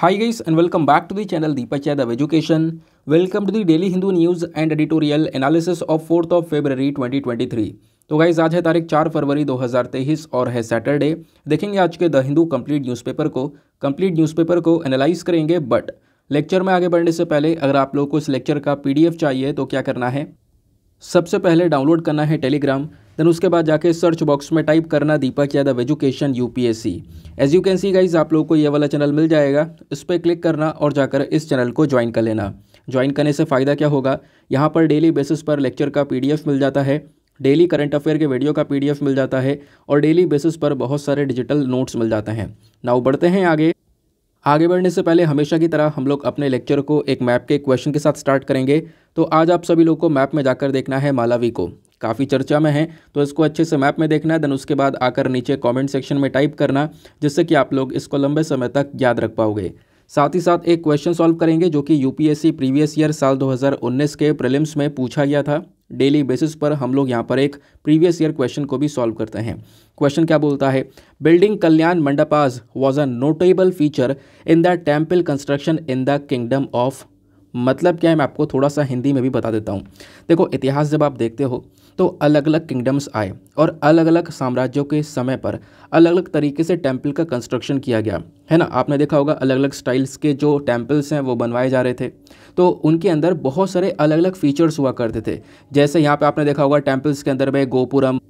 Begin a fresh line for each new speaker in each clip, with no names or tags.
Hi guys and welcome back to the channel Deepak Yadav Education. Welcome to the Daily Hindu News and Editorial Analysis of 4th of February 2023. तो guys आज है तारीख 4 फरवरी 2023 और है Saturday देखेंगे आज के द हिंदू कंप्लीट न्यूज़पेपर को कंप्लीट न्यूज़पेपर को एनालाइज करेंगे बट लेक्चर में आगे बढ़ने से पहले अगर आप लोग को इस लेक्चर का पीडीएफ चाहिए तो क्या करना है सबसे पहले डाउनलोड करना है टेलीग्राम देन उसके बाद जाके सर्च बॉक्स में टाइप करना Deepak Yadav education UPSC as you can see guys आप लोगों को ये वाला चैनल मिल जाएगा इस पर क्लिक करना और जाकर इस चैनल को ज्वाइन कर लेना ज्वाइन करने से फ़ायदा क्या होगा यहाँ पर डेली बेसिस पर लेक्चर का पी मिल जाता है डेली करंट अफेयर के वीडियो का पी मिल जाता है और डेली बेसिस पर बहुत सारे डिजिटल नोट्स मिल जाते हैं नाउ बढ़ते हैं आगे आगे बढ़ने से पहले हमेशा की तरह हम लोग अपने लेक्चर को एक मैप के क्वेश्चन के साथ स्टार्ट करेंगे तो आज आप सभी लोग को मैप में जाकर देखना है मालावी को काफ़ी चर्चा में है तो इसको अच्छे से मैप में देखना है देन उसके बाद आकर नीचे कमेंट सेक्शन में टाइप करना जिससे कि आप लोग इसको लंबे समय तक याद रख पाओगे साथ ही साथ एक क्वेश्चन सॉल्व करेंगे जो कि यूपीएससी प्रीवियस ईयर साल 2019 के प्रीलिम्स में पूछा गया था डेली बेसिस पर हम लोग यहाँ पर एक प्रीवियस ईयर क्वेश्चन को भी सॉल्व करते हैं क्वेश्चन क्या बोलता है building Kalyana mandapas was a notable feature in the temple construction in the kingdom of मतलब क्या है मैं आपको थोड़ा सा हिंदी में भी बता देता हूँ देखो इतिहास जब आप देखते हो तो अलग अलग किंगडम्स आए और अलग अलग साम्राज्यों के समय पर अलग अलग तरीके से टेम्पल का कंस्ट्रक्शन किया गया है ना आपने देखा होगा अलग अलग स्टाइल्स के जो टेम्पल्स हैं वो बनवाए जा रहे थे तो उनके अंदर बहुत सारे अलग अलग फीचर्स हुआ करते थे जैसे यहाँ पे आपने देखा होगा टेम्पल्स के अंदर में गोपुरम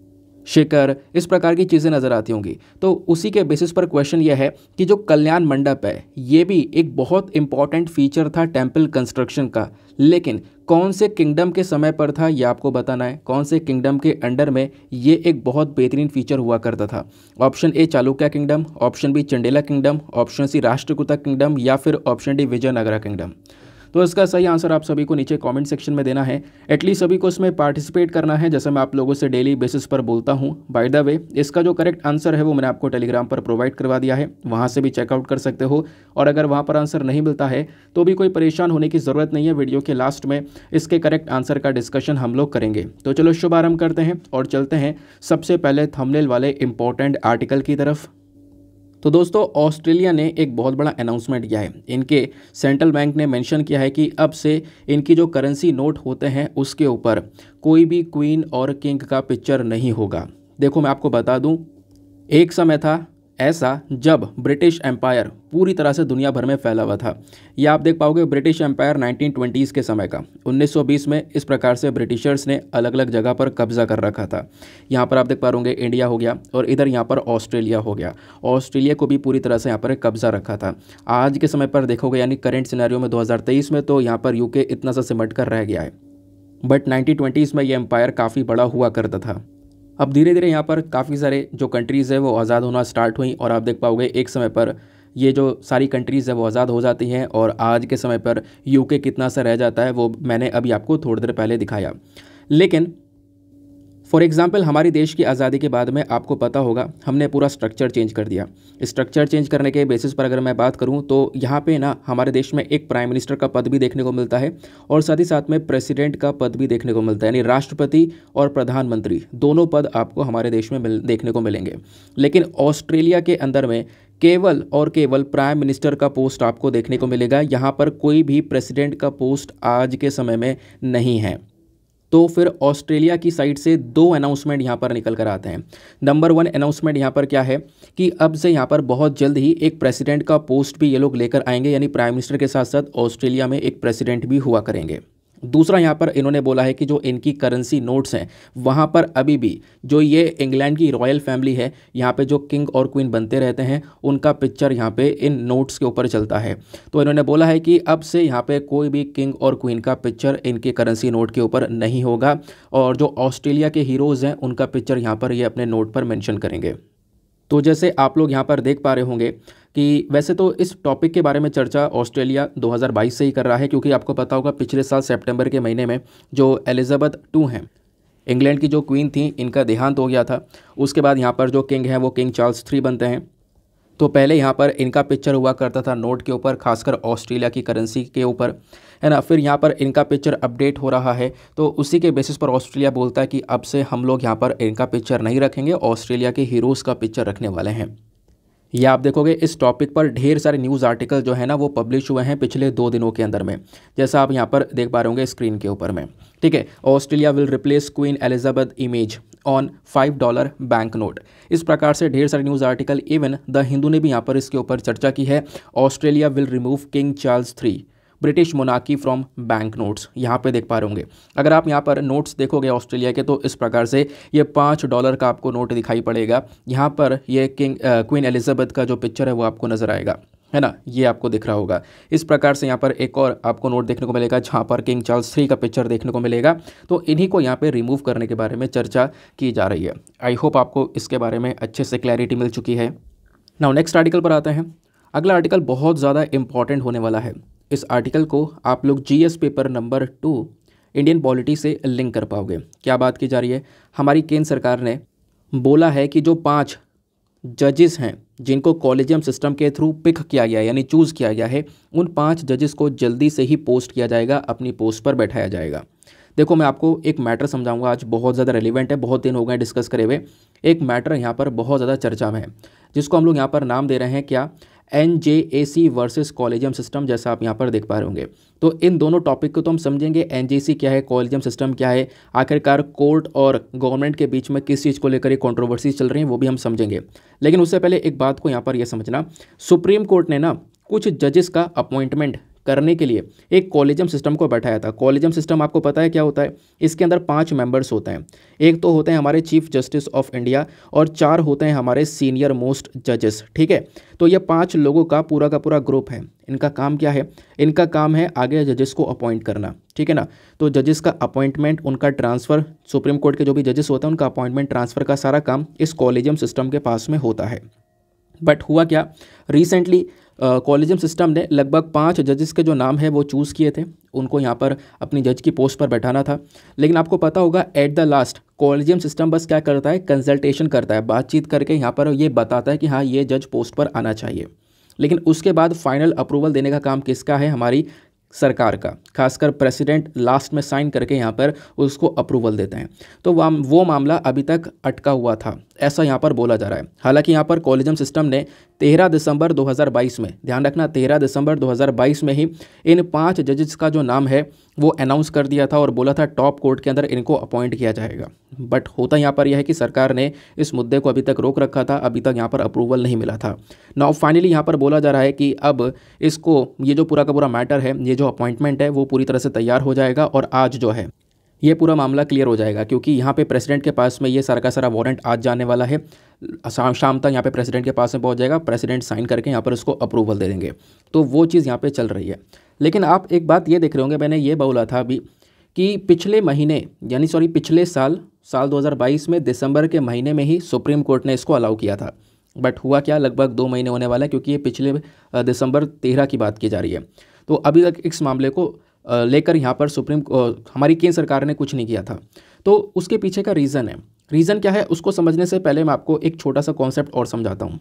शिखर इस प्रकार की चीज़ें नज़र आती होंगी तो उसी के बेसिस पर क्वेश्चन यह है कि जो कल्याण मंडप है ये भी एक बहुत इंपॉर्टेंट फीचर था टेम्पल कंस्ट्रक्शन का लेकिन कौन से किंगडम के समय पर था ये आपको बताना है कौन से किंगडम के अंडर में ये एक बहुत बेहतरीन फीचर हुआ करता था option A Chalukya kingdom option B Chandela kingdom option C Rashtrakuta kingdom या फिर ऑप्शन डी विजयनगरा किंगडम तो इसका सही आंसर आप सभी को नीचे कॉमेंट सेक्शन में देना है एटलीस्ट सभी को इसमें पार्टिसिपेट करना है जैसे मैं आप लोगों से डेली बेसिस पर बोलता हूँ बाय द वे इसका जो करेक्ट आंसर है वो मैंने आपको टेलीग्राम पर प्रोवाइड करवा दिया है वहाँ से भी चेकआउट कर सकते हो और अगर वहाँ पर आंसर नहीं मिलता है तो भी कोई परेशान होने की ज़रूरत नहीं है वीडियो के लास्ट में इसके करेक्ट आंसर का डिस्कशन हम लोग करेंगे तो चलो शुभारम्भ करते हैं और चलते हैं सबसे पहले थमलेल वाले इंपॉर्टेंट आर्टिकल की तरफ तो दोस्तों ऑस्ट्रेलिया ने एक बहुत बड़ा अनाउंसमेंट किया है इनके सेंट्रल बैंक ने मेंशन किया है कि अब से इनकी जो करेंसी नोट होते हैं उसके ऊपर कोई भी क्वीन और किंग का पिक्चर नहीं होगा देखो मैं आपको बता दूं एक समय था ऐसा जब ब्रिटिश एम्पायर पूरी तरह से दुनिया भर में फैला हुआ था ये आप देख पाओगे ब्रिटिश एम्पायर 1920s के समय का 1920 में इस प्रकार से ब्रिटिशर्स ने अलग अलग जगह पर कब्जा कर रखा था यहाँ पर आप देख पा रहे इंडिया हो गया और इधर यहाँ पर ऑस्ट्रेलिया हो गया ऑस्ट्रेलिया को भी पूरी तरह से यहाँ पर कब्जा रखा था आज के समय पर देखोगे यानी करेंट सिनारियों में 2023 में तो यहाँ पर यूके इतना सा सिमट कर रह गया है बट नाइनटीन में ये एम्पायर काफ़ी बड़ा हुआ करता था अब धीरे धीरे यहाँ पर काफ़ी सारे जो कंट्रीज़ है वो आज़ाद होना स्टार्ट हुई और आप देख पाओगे एक समय पर ये जो सारी कंट्रीज़ है वो आज़ाद हो जाती हैं और आज के समय पर यूके कितना सा रह जाता है वो मैंने अभी आपको थोड़ी देर पहले दिखाया लेकिन फॉर एग्ज़ाम्पल हमारे देश की आज़ादी के बाद में आपको पता होगा हमने पूरा स्ट्रक्चर चेंज कर दिया स्ट्रक्चर चेंज करने के बेसिस पर अगर मैं बात करूं तो यहाँ पे ना हमारे देश में एक प्राइम मिनिस्टर का पद भी देखने को मिलता है और साथ ही साथ में प्रेसिडेंट का पद भी देखने को मिलता है यानी राष्ट्रपति और प्रधानमंत्री दोनों पद आपको हमारे देश में मिल देखने को मिलेंगे लेकिन ऑस्ट्रेलिया के अंदर में केवल और केवल प्राइम मिनिस्टर का पोस्ट आपको देखने को मिलेगा यहाँ पर कोई भी प्रेसिडेंट का पोस्ट आज के समय में नहीं है तो फिर ऑस्ट्रेलिया की साइड से दो अनाउंसमेंट यहाँ पर निकल कर आते हैं नंबर वन अनाउंसमेंट यहाँ पर क्या है कि अब से यहाँ पर बहुत जल्द ही एक प्रेसिडेंट का पोस्ट भी ये लोग लेकर आएंगे यानी प्राइम मिनिस्टर के साथ साथ ऑस्ट्रेलिया में एक प्रेसिडेंट भी हुआ करेंगे दूसरा यहाँ पर इन्होंने बोला है कि जो इनकी करेंसी नोट्स हैं वहाँ पर अभी भी जो ये इंग्लैंड की रॉयल फैमिली है यहाँ पे जो किंग और क्वीन बनते रहते हैं उनका पिक्चर यहाँ पे इन नोट्स के ऊपर चलता है तो इन्होंने बोला है कि अब से यहाँ पे कोई भी किंग और क्वीन का पिक्चर इनके करेंसी नोट के ऊपर नहीं होगा और जो ऑस्ट्रेलिया के हीरोज़ हैं उनका पिक्चर यहाँ पर ये अपने नोट पर मैंशन करेंगे तो जैसे आप लोग यहाँ पर देख पा रहे होंगे कि वैसे तो इस टॉपिक के बारे में चर्चा ऑस्ट्रेलिया 2022 से ही कर रहा है क्योंकि आपको पता होगा पिछले साल सितंबर के महीने में जो एलिजाबेथ टू हैं इंग्लैंड की जो क्वीन थी इनका देहांत हो गया था उसके बाद यहाँ पर जो किंग हैं वो किंग चार्ल्स थ्री बनते हैं तो पहले यहाँ पर इनका पिक्चर हुआ करता था नोट के ऊपर खासकर ऑस्ट्रेलिया की करेंसी के ऊपर है ना फिर यहाँ पर इनका पिक्चर अपडेट हो रहा है तो उसी के बेसिस पर ऑस्ट्रेलिया बोलता है कि अब से हम लोग यहाँ पर इनका पिक्चर नहीं रखेंगे ऑस्ट्रेलिया के हीरोज़ का पिक्चर रखने वाले हैं ये आप देखोगे इस टॉपिक पर ढेर सारे न्यूज़ आर्टिकल जो है ना वो पब्लिश हुए हैं पिछले दो दिनों के अंदर में जैसा आप यहाँ पर देख पा रहे होंगे स्क्रीन के ऊपर में ठीक है Australia will replace Queen Elizabeth image on five dollar bank note इस प्रकार से ढेर सारे news article even the Hindu ने भी यहाँ पर इसके ऊपर चर्चा की है Australia will remove King Charles three British मोनाकी फ्रॉम बैंक नोट्स यहाँ पे देख पा रहे होंगे अगर आप यहाँ पर नोट्स देखोगे ऑस्ट्रेलिया के तो इस प्रकार से ये पाँच डॉलर का आपको नोट दिखाई पड़ेगा यहाँ पर ये किंग क्वीन एलिजाबेथ का जो पिक्चर है वो आपको नज़र आएगा है ना ये आपको दिख रहा होगा इस प्रकार से यहाँ पर एक और आपको नोट देखने को मिलेगा जहाँ पर किंग चार्ल्स थ्री का पिक्चर देखने को मिलेगा तो इन्हीं को यहाँ पे रिमूव करने के बारे में चर्चा की जा रही है आई होप आपको इसके बारे में अच्छे से क्लैरिटी मिल चुकी है नाउ नेक्स्ट आर्टिकल पर आते हैं अगला आर्टिकल बहुत ज़्यादा इंपॉर्टेंट होने वाला है इस आर्टिकल को आप लोग G paper number two Indian polity से लिंक कर पाओगे क्या बात की जा रही है हमारी केंद्र सरकार ने बोला है कि जो पाँच जजेस हैं जिनको कॉलेजियम सिस्टम के थ्रू पिक किया गया यानी चूज़ किया गया है उन पाँच जजेस को जल्दी से ही पोस्ट किया जाएगा अपनी पोस्ट पर बैठाया जाएगा देखो मैं आपको एक मैटर समझाऊंगा आज बहुत ज़्यादा रेलिवेंट है बहुत दिन हो गए डिस्कस करे हुए एक मैटर यहाँ पर बहुत ज़्यादा चर्चा में है जिसको हम लोग यहाँ पर नाम दे रहे हैं क्या N J A C versus collegium system जैसा आप यहाँ पर देख पा रहे होंगे तो इन दोनों टॉपिक को तो हम समझेंगे एन जे सी क्या है कॉलेजियम सिस्टम क्या है आखिरकार कोर्ट और गवर्नमेंट के बीच में किस चीज़ को लेकर ये कॉन्ट्रोवर्सी चल रही है वो भी हम समझेंगे लेकिन उससे पहले एक बात को यहाँ पर यह समझना सुप्रीम कोर्ट ने ना कुछ जजेस का अपॉइंटमेंट करने के लिए एक कॉलेजम सिस्टम को बैठाया था कॉलेजम सिस्टम आपको पता है क्या होता है इसके अंदर पांच मेंबर्स होते हैं एक तो होते हैं हमारे चीफ जस्टिस ऑफ इंडिया और चार होते हैं हमारे सीनियर मोस्ट जजेस ठीक है तो ये पांच लोगों का पूरा का पूरा ग्रुप है इनका काम क्या है इनका काम है आगे जजेस को अपॉइंट करना ठीक है ना तो जजेस का अपॉइंटमेंट उनका ट्रांसफ़र सुप्रीम कोर्ट के जो भी जजेस होते हैं उनका अपॉइंटमेंट ट्रांसफ़र का सारा काम इस कॉलेजियम सिस्टम के पास में होता है बट हुआ क्या रिसेंटली कॉलेजियम सिस्टम ने लगभग पाँच जजेस के जो नाम है वो चूज़ किए थे उनको यहाँ पर अपनी जज की पोस्ट पर बैठाना था लेकिन आपको पता होगा at the last collegium system बस क्या करता है कंसल्टेशन करता है बातचीत करके यहाँ पर ये बताता है कि हाँ ये जज पोस्ट पर आना चाहिए लेकिन उसके बाद फाइनल अप्रूवल देने का काम किसका है हमारी सरकार का खासकर प्रेसिडेंट लास्ट में साइन करके यहाँ पर उसको अप्रूवल देते हैं तो वो मामला अभी तक अटका हुआ था ऐसा यहाँ पर बोला जा रहा है हालांकि यहाँ पर कॉलेजम सिस्टम ने 13 दिसंबर 2022 में ध्यान रखना 13 दिसंबर 2022 में ही इन पांच जजेस का जो नाम है वो अनाउंस कर दिया था और बोला था टॉप कोर्ट के अंदर इनको अपॉइंट किया जाएगा बट होता यहाँ पर यह है कि सरकार ने इस मुद्दे को अभी तक रोक रखा था अभी तक यहाँ पर अप्रूवल नहीं मिला था नाउ फाइनली यहाँ पर बोला जा रहा है कि अब इसको ये जो पूरा का पूरा मैटर है ये जो अपॉइंटमेंट है वो पूरी तरह से तैयार हो जाएगा और आज जो है ये पूरा मामला क्लियर हो जाएगा क्योंकि यहाँ पे प्रेसिडेंट के पास में ये सारा का सारा वारंट आज जाने वाला है शाम शाम तक यहाँ पे प्रेसिडेंट के पास में पहुँच जाएगा प्रेसिडेंट साइन करके यहाँ पर उसको अप्रूवल दे देंगे तो वो चीज़ यहाँ पे चल रही है लेकिन आप एक बात ये देख रहे होंगे मैंने ये बोला था अभी कि पिछले महीने यानी सॉरी पिछले साल साल दो में दिसंबर के महीने में ही सुप्रीम कोर्ट ने इसको अलाउ किया था बट हुआ क्या लगभग दो महीने होने वाला है क्योंकि ये पिछले दिसंबर तेरह की बात की जा रही है तो अभी तक इस मामले को लेकर यहाँ पर सुप्रीम हमारी केंद्र सरकार ने कुछ नहीं किया था तो उसके पीछे का रीज़न है रीज़न क्या है उसको समझने से पहले मैं आपको एक छोटा सा कॉन्सेप्ट और समझाता हूँ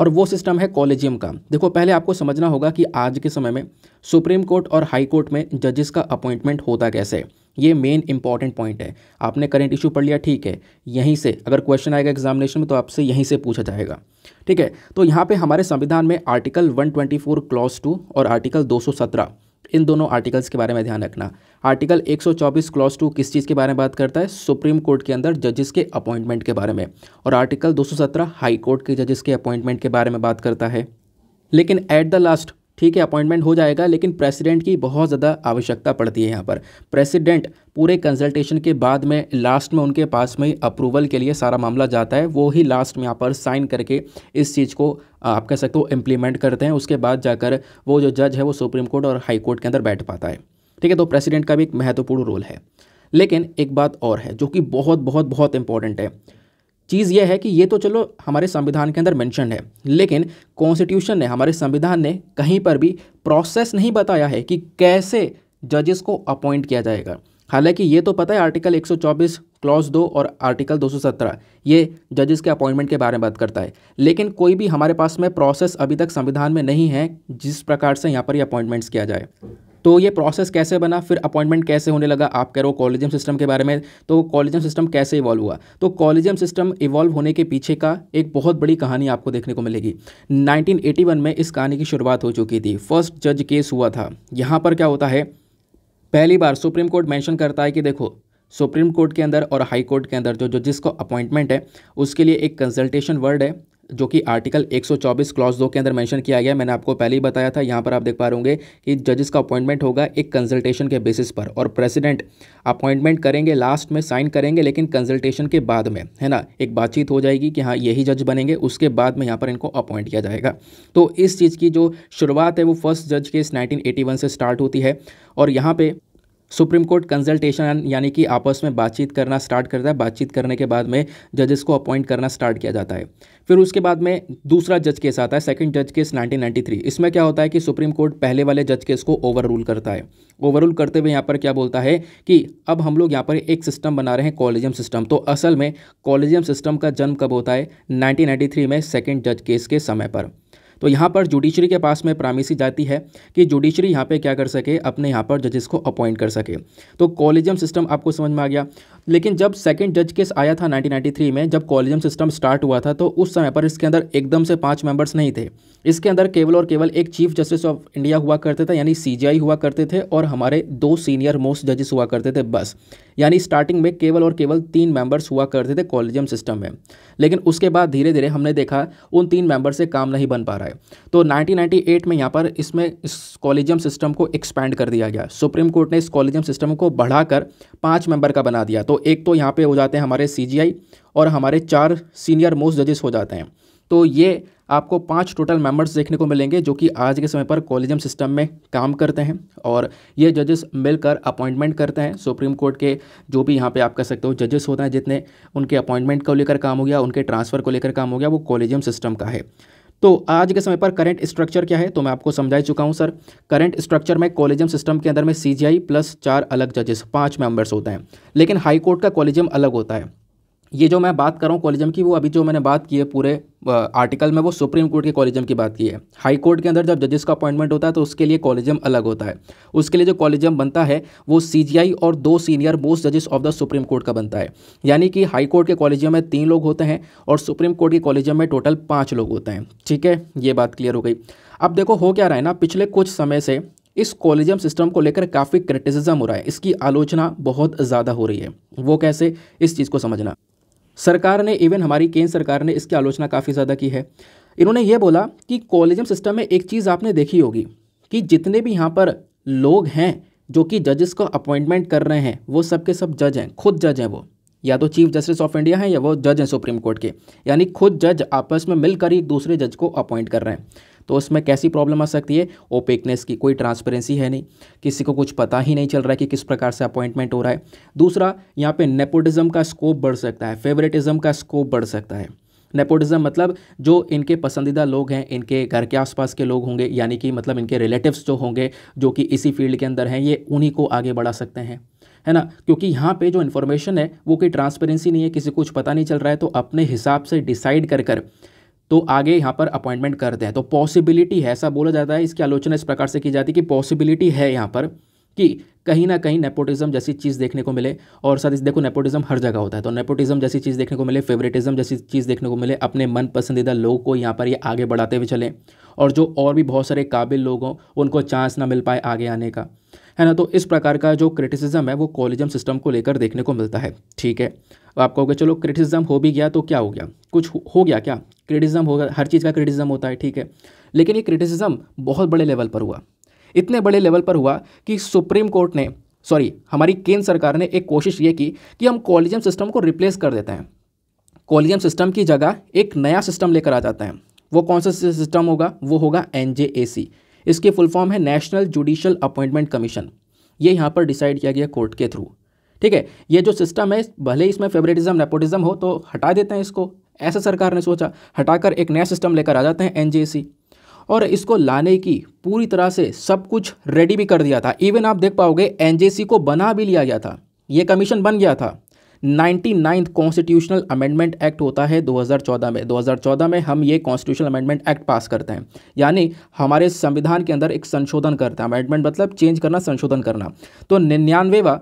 और वो सिस्टम है कॉलेजियम का देखो पहले आपको समझना होगा कि आज के समय में सुप्रीम कोर्ट और हाई कोर्ट में जजेस का अपॉइंटमेंट होता कैसे ये मेन इंपॉर्टेंट पॉइंट है आपने करंट इशू पढ़ लिया ठीक है यहीं से अगर क्वेश्चन आएगा एग्जामिनेशन में तो आपसे यहीं से पूछा जाएगा ठीक है तो यहाँ पे हमारे संविधान में आर्टिकल 124 क्लॉज टू और आर्टिकल 217 इन दोनों आर्टिकल्स के बारे में ध्यान रखना आर्टिकल 124 क्लॉज टू किस चीज़ के बारे में बात करता है सुप्रीम कोर्ट के अंदर जजेस के अपॉइंटमेंट के बारे में और आर्टिकल 217 हाई कोर्ट के जजेस के अपॉइंटमेंट के बारे में बात करता है लेकिन एट द लास्ट ठीक है अपॉइंटमेंट हो जाएगा लेकिन प्रेसिडेंट की बहुत ज़्यादा आवश्यकता पड़ती है यहाँ पर प्रेसिडेंट पूरे कंसल्टेशन के बाद में लास्ट में उनके पास में अप्रूवल के लिए सारा मामला जाता है वो ही लास्ट में यहाँ पर साइन करके इस चीज़ को आप कह सकते हो इम्प्लीमेंट करते हैं उसके बाद जाकर वो जो जज है वो सुप्रीम कोर्ट और हाई कोर्ट के अंदर बैठ पाता है ठीक है तो प्रेसिडेंट का भी एक महत्वपूर्ण रोल है लेकिन एक बात और है जो कि बहुत बहुत बहुत इंपॉर्टेंट है चीज़ यह है कि ये तो चलो हमारे संविधान के अंदर मेंशन है लेकिन कॉन्स्टिट्यूशन ने हमारे संविधान ने कहीं पर भी प्रोसेस नहीं बताया है कि कैसे जजेस को अपॉइंट किया जाएगा हालांकि ये तो पता है आर्टिकल 124 क्लॉज दो और आर्टिकल 217 ये जजेस के अपॉइंटमेंट के बारे में बात करता है लेकिन कोई भी हमारे पास में प्रोसेस अभी तक संविधान में नहीं है जिस प्रकार से यहाँ पर ये अपॉइंटमेंट्स किया जाए तो ये प्रोसेस कैसे बना फिर अपॉइंटमेंट कैसे होने लगा आप कह रहे हो कॉलेजियम सिस्टम के बारे में तो कॉलेजियम सिस्टम कैसे इवॉल्व हुआ तो कॉलेजियम सिस्टम इवॉल्व होने के पीछे का एक बहुत बड़ी कहानी आपको देखने को मिलेगी 1981 में इस कहानी की शुरुआत हो चुकी थी फर्स्ट जज केस हुआ था यहाँ पर क्या होता है पहली बार सुप्रीम कोर्ट मैंशन करता है कि देखो सुप्रीम कोर्ट के अंदर और हाई कोर्ट के अंदर जो जो को अपॉइंटमेंट है उसके लिए एक कंसल्टेशन वर्ड है जो कि आर्टिकल 124 क्लॉज दो के अंदर मेंशन किया गया मैंने आपको पहले ही बताया था यहाँ पर आप देख पा रहे होंगे कि जजेस का अपॉइंटमेंट होगा एक कंसल्टेशन के बेसिस पर और प्रेसिडेंट अपॉइंटमेंट करेंगे लास्ट में साइन करेंगे लेकिन कंसल्टेशन के बाद में है ना एक बातचीत हो जाएगी कि हाँ यही जज बनेंगे उसके बाद में यहाँ पर इनको अपॉइंट किया जाएगा तो इस चीज़ की जो शुरुआत है वो फर्स्ट जज के नाइनटीन से स्टार्ट होती है और यहाँ पर सुप्रीम कोर्ट कंसल्टेशन यानी कि आपस में बातचीत करना स्टार्ट करता है बातचीत करने के बाद में जजेस को अपॉइंट करना स्टार्ट किया जाता है फिर उसके बाद में दूसरा जज केस आता है सेकंड जज केस 1993 इसमें क्या होता है कि सुप्रीम कोर्ट पहले वाले जज केस को ओवर रूल करता है ओवर रूल करते हुए यहाँ पर क्या बोलता है कि अब हम लोग यहाँ पर एक सिस्टम बना रहे हैं कॉलेजियम सिस्टम तो असल में कॉलेजियम सिस्टम का जन्म कब होता है नाइनटीन में सेकेंड जज केस के समय पर तो यहाँ पर जुडिशरी के पास में प्रामिसी जाती है कि जुडिशरी यहाँ पे क्या कर सके अपने यहाँ पर जजेस को अपॉइंट कर सके तो कॉलेजियम सिस्टम आपको समझ में आ गया लेकिन जब सेकेंड जज केस आया था 1993 में जब कॉलेजियम सिस्टम स्टार्ट हुआ था तो उस समय पर इसके अंदर एकदम से पाँच मेंबर्स नहीं थे इसके अंदर केवल और केवल एक चीफ जस्टिस ऑफ इंडिया हुआ करते थे यानी सी हुआ करते थे और हमारे दो सीनियर मोस्ट जजेस हुआ करते थे बस यानी स्टार्टिंग में केवल और केवल तीन मेंबर्स हुआ करते थे कॉलेजियम सिस्टम में लेकिन उसके बाद धीरे धीरे हमने देखा उन तीन मेंबर से काम नहीं बन पा रहा है तो 1998 में यहाँ पर इसमें इस कॉलेजियम सिस्टम को एक्सपैंड कर दिया गया सुप्रीम कोर्ट ने इस कॉलेजियम सिस्टम को बढ़ाकर पांच मेंबर का बना दिया तो एक तो यहाँ पे हो जाते हैं हमारे सी और हमारे चार सीनियर मोस्ट जजेस हो जाते हैं तो ये आपको पांच टोटल मेंबर्स देखने को मिलेंगे जो कि आज के समय पर कॉलेजियम सिस्टम में काम करते हैं और ये जजेस मिलकर अपॉइंटमेंट करते हैं सुप्रीम कोर्ट के जो भी यहाँ पे आप कह सकते हो जजेस होते हैं जितने उनके अपॉइंटमेंट को लेकर काम हो गया उनके ट्रांसफ़र को लेकर काम हो गया वो कॉलेजियम सिस्टम का है तो आज के समय पर करंट स्ट्रक्चर क्या है तो मैं आपको समझा चुका हूँ सर करंट स्ट्रक्चर में कॉलेजियम सिस्टम के अंदर में सी प्लस चार अलग जजेस पाँच मेंबर्स होते हैं लेकिन हाईकोर्ट का कॉलेजियम अलग होता है ये जो मैं बात कर रहा हूँ कॉलेजम की वो अभी जो मैंने बात की है पूरे आर्टिकल में वो सुप्रीम कोर्ट के कॉलेजम की बात की है हाई कोर्ट के अंदर जब जजेस का अपॉइंटमेंट होता है तो उसके लिए कॉलेजम अलग होता है उसके लिए जो कॉलेजम बनता है वो सीजीआई और दो सीनियर मोस्ट जजेस ऑफ द सुप्रीम कोर्ट का बनता है यानी कि हाई कोर्ट के कॉलेजियम में तीन लोग होते हैं और सुप्रीम कोर्ट के कॉलेजियम में टोटल पाँच लोग होते हैं ठीक है ये बात क्लियर हो गई अब देखो हो क्या रहा है ना पिछले कुछ समय से इस कॉलेजियम सिस्टम को लेकर काफ़ी क्रिटिसिज्म हो रहा है इसकी आलोचना बहुत ज़्यादा हो रही है वो कैसे इस चीज़ को समझना सरकार ने इवन हमारी केंद्र सरकार ने इसकी आलोचना काफ़ी ज़्यादा की है इन्होंने ये बोला कि कॉलेजियम सिस्टम में एक चीज़ आपने देखी होगी कि जितने भी यहाँ पर लोग हैं जो कि जजेस को अपॉइंटमेंट कर रहे हैं वो सब के सब जज हैं खुद जज हैं वो या तो चीफ जस्टिस ऑफ इंडिया हैं या वो जज हैं सुप्रीम कोर्ट के यानी खुद जज आपस में मिलकर एक दूसरे जज को अपॉइंट कर रहे हैं तो उसमें कैसी प्रॉब्लम आ सकती है ओपेकनेस की कोई ट्रांसपेरेंसी है नहीं किसी को कुछ पता ही नहीं चल रहा है कि किस प्रकार से अपॉइंटमेंट हो रहा है दूसरा यहाँ पे नेपोटिज़म का स्कोप बढ़ सकता है फेवरेटिज़म का स्कोप बढ़ सकता है नेपोटिज़्म मतलब जो इनके पसंदीदा लोग हैं इनके घर के आसपास के लोग होंगे यानी कि मतलब इनके रिलेटिव्स जो होंगे जो कि इसी फील्ड के अंदर हैं ये उन्हीं को आगे बढ़ा सकते हैं है ना क्योंकि यहाँ पे जो इन्फॉर्मेशन है वो कोई ट्रांसपेरेंसी नहीं है किसी को कुछ पता नहीं चल रहा है तो अपने हिसाब से डिसाइड कर कर तो आगे यहाँ पर अपॉइंटमेंट करते हैं तो पॉसिबिलिटी है ऐसा बोला जाता है इसकी आलोचना इस प्रकार से की जाती है कि पॉसिबिलिटी है यहाँ पर कि कहीं ना कहीं नेपोटिज्म जैसी चीज़ देखने को मिले और साथ इस देखो नेपोटिज्म हर जगह होता है तो नेपोटिज्म जैसी चीज़ देखने को मिले फेवरेटिज्म जैसी चीज़ देखने को मिले अपने मन पसंदीदा लोगों को यहाँ पर ये आगे बढ़ाते हुए चलें और जो और भी बहुत सारे काबिल लोग हों उनको चांस ना मिल पाए आगे आने का है ना तो इस प्रकार का जो क्रिटिसिज्म है वो कॉलेजम सिस्टम को लेकर देखने को मिलता है ठीक है आप कहोगे चलो क्रिटिसिज्म हो भी गया तो क्या हो गया कुछ हो गया क्या क्रिटिसिज्म होगा हर चीज़ का क्रिटिसिज्म होता है ठीक है लेकिन ये क्रिटिसिज्म बहुत बड़े लेवल पर हुआ इतने बड़े लेवल पर हुआ कि सुप्रीम कोर्ट ने सॉरी हमारी केंद्र सरकार ने एक कोशिश ये की कि हम कॉलेजियम सिस्टम को रिप्लेस कर देते हैं कॉलेजियम सिस्टम की जगह एक नया सिस्टम लेकर आ जाते हैं वो कौन सा सिस्टम होगा वो होगा एन इसके फुल फॉर्म है नेशनल जुडिशल अपॉइंटमेंट कमीशन ये यहाँ पर डिसाइड किया गया कोर्ट के थ्रू ठीक है ये जो सिस्टम है भले ही इसमें फेवरेटिज्म नेपोटिज्म हो तो हटा देते हैं इसको ऐसा सरकार ने सोचा हटाकर एक नया सिस्टम लेकर आ जाते हैं एनजेसी और इसको लाने की पूरी तरह से सब कुछ रेडी भी कर दिया था इवन आप देख पाओगे एनजेसी को बना भी लिया गया था ये कमीशन बन गया था ninety ninth constitutional amendment act होता है 2014 में 2014 में हम ये कॉन्स्टिट्यूशनल अमेंडमेंट एक्ट पास करते हैं यानी हमारे संविधान के अंदर एक संशोधन करते हैं अमेंडमेंट मतलब चेंज करना संशोधन करना तो निन्यानवेवा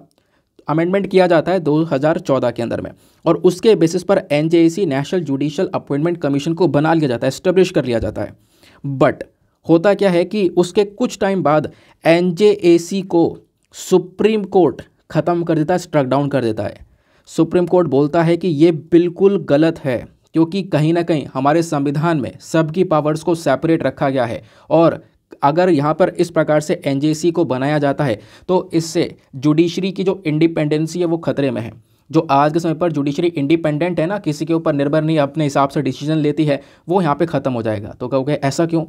अमेंडमेंट किया जाता है 2014 के अंदर में और उसके बेसिस पर an National Judicial Appointment Commission को बना लिया जाता है इस्टेब्लिश कर लिया जाता है बट होता क्या है कि उसके कुछ टाइम बाद एन को सुप्रीम कोर्ट ख़त्म कर देता है स्ट्रक डाउन कर देता है सुप्रीम कोर्ट बोलता है कि ये बिल्कुल गलत है क्योंकि कहीं ना कहीं हमारे संविधान में सबकी पावर्स को सेपरेट रखा गया है और अगर यहाँ पर इस प्रकार से एनजेसी को बनाया जाता है तो इससे जुडिशरी की जो इंडिपेंडेंसी है वो खतरे में है जो आज के समय पर जुडिशरी इंडिपेंडेंट है ना किसी के ऊपर निर्भर नहीं अपने हिसाब से डिसीजन लेती है वो यहाँ पे ख़त्म हो जाएगा तो कहोगे ऐसा क्यों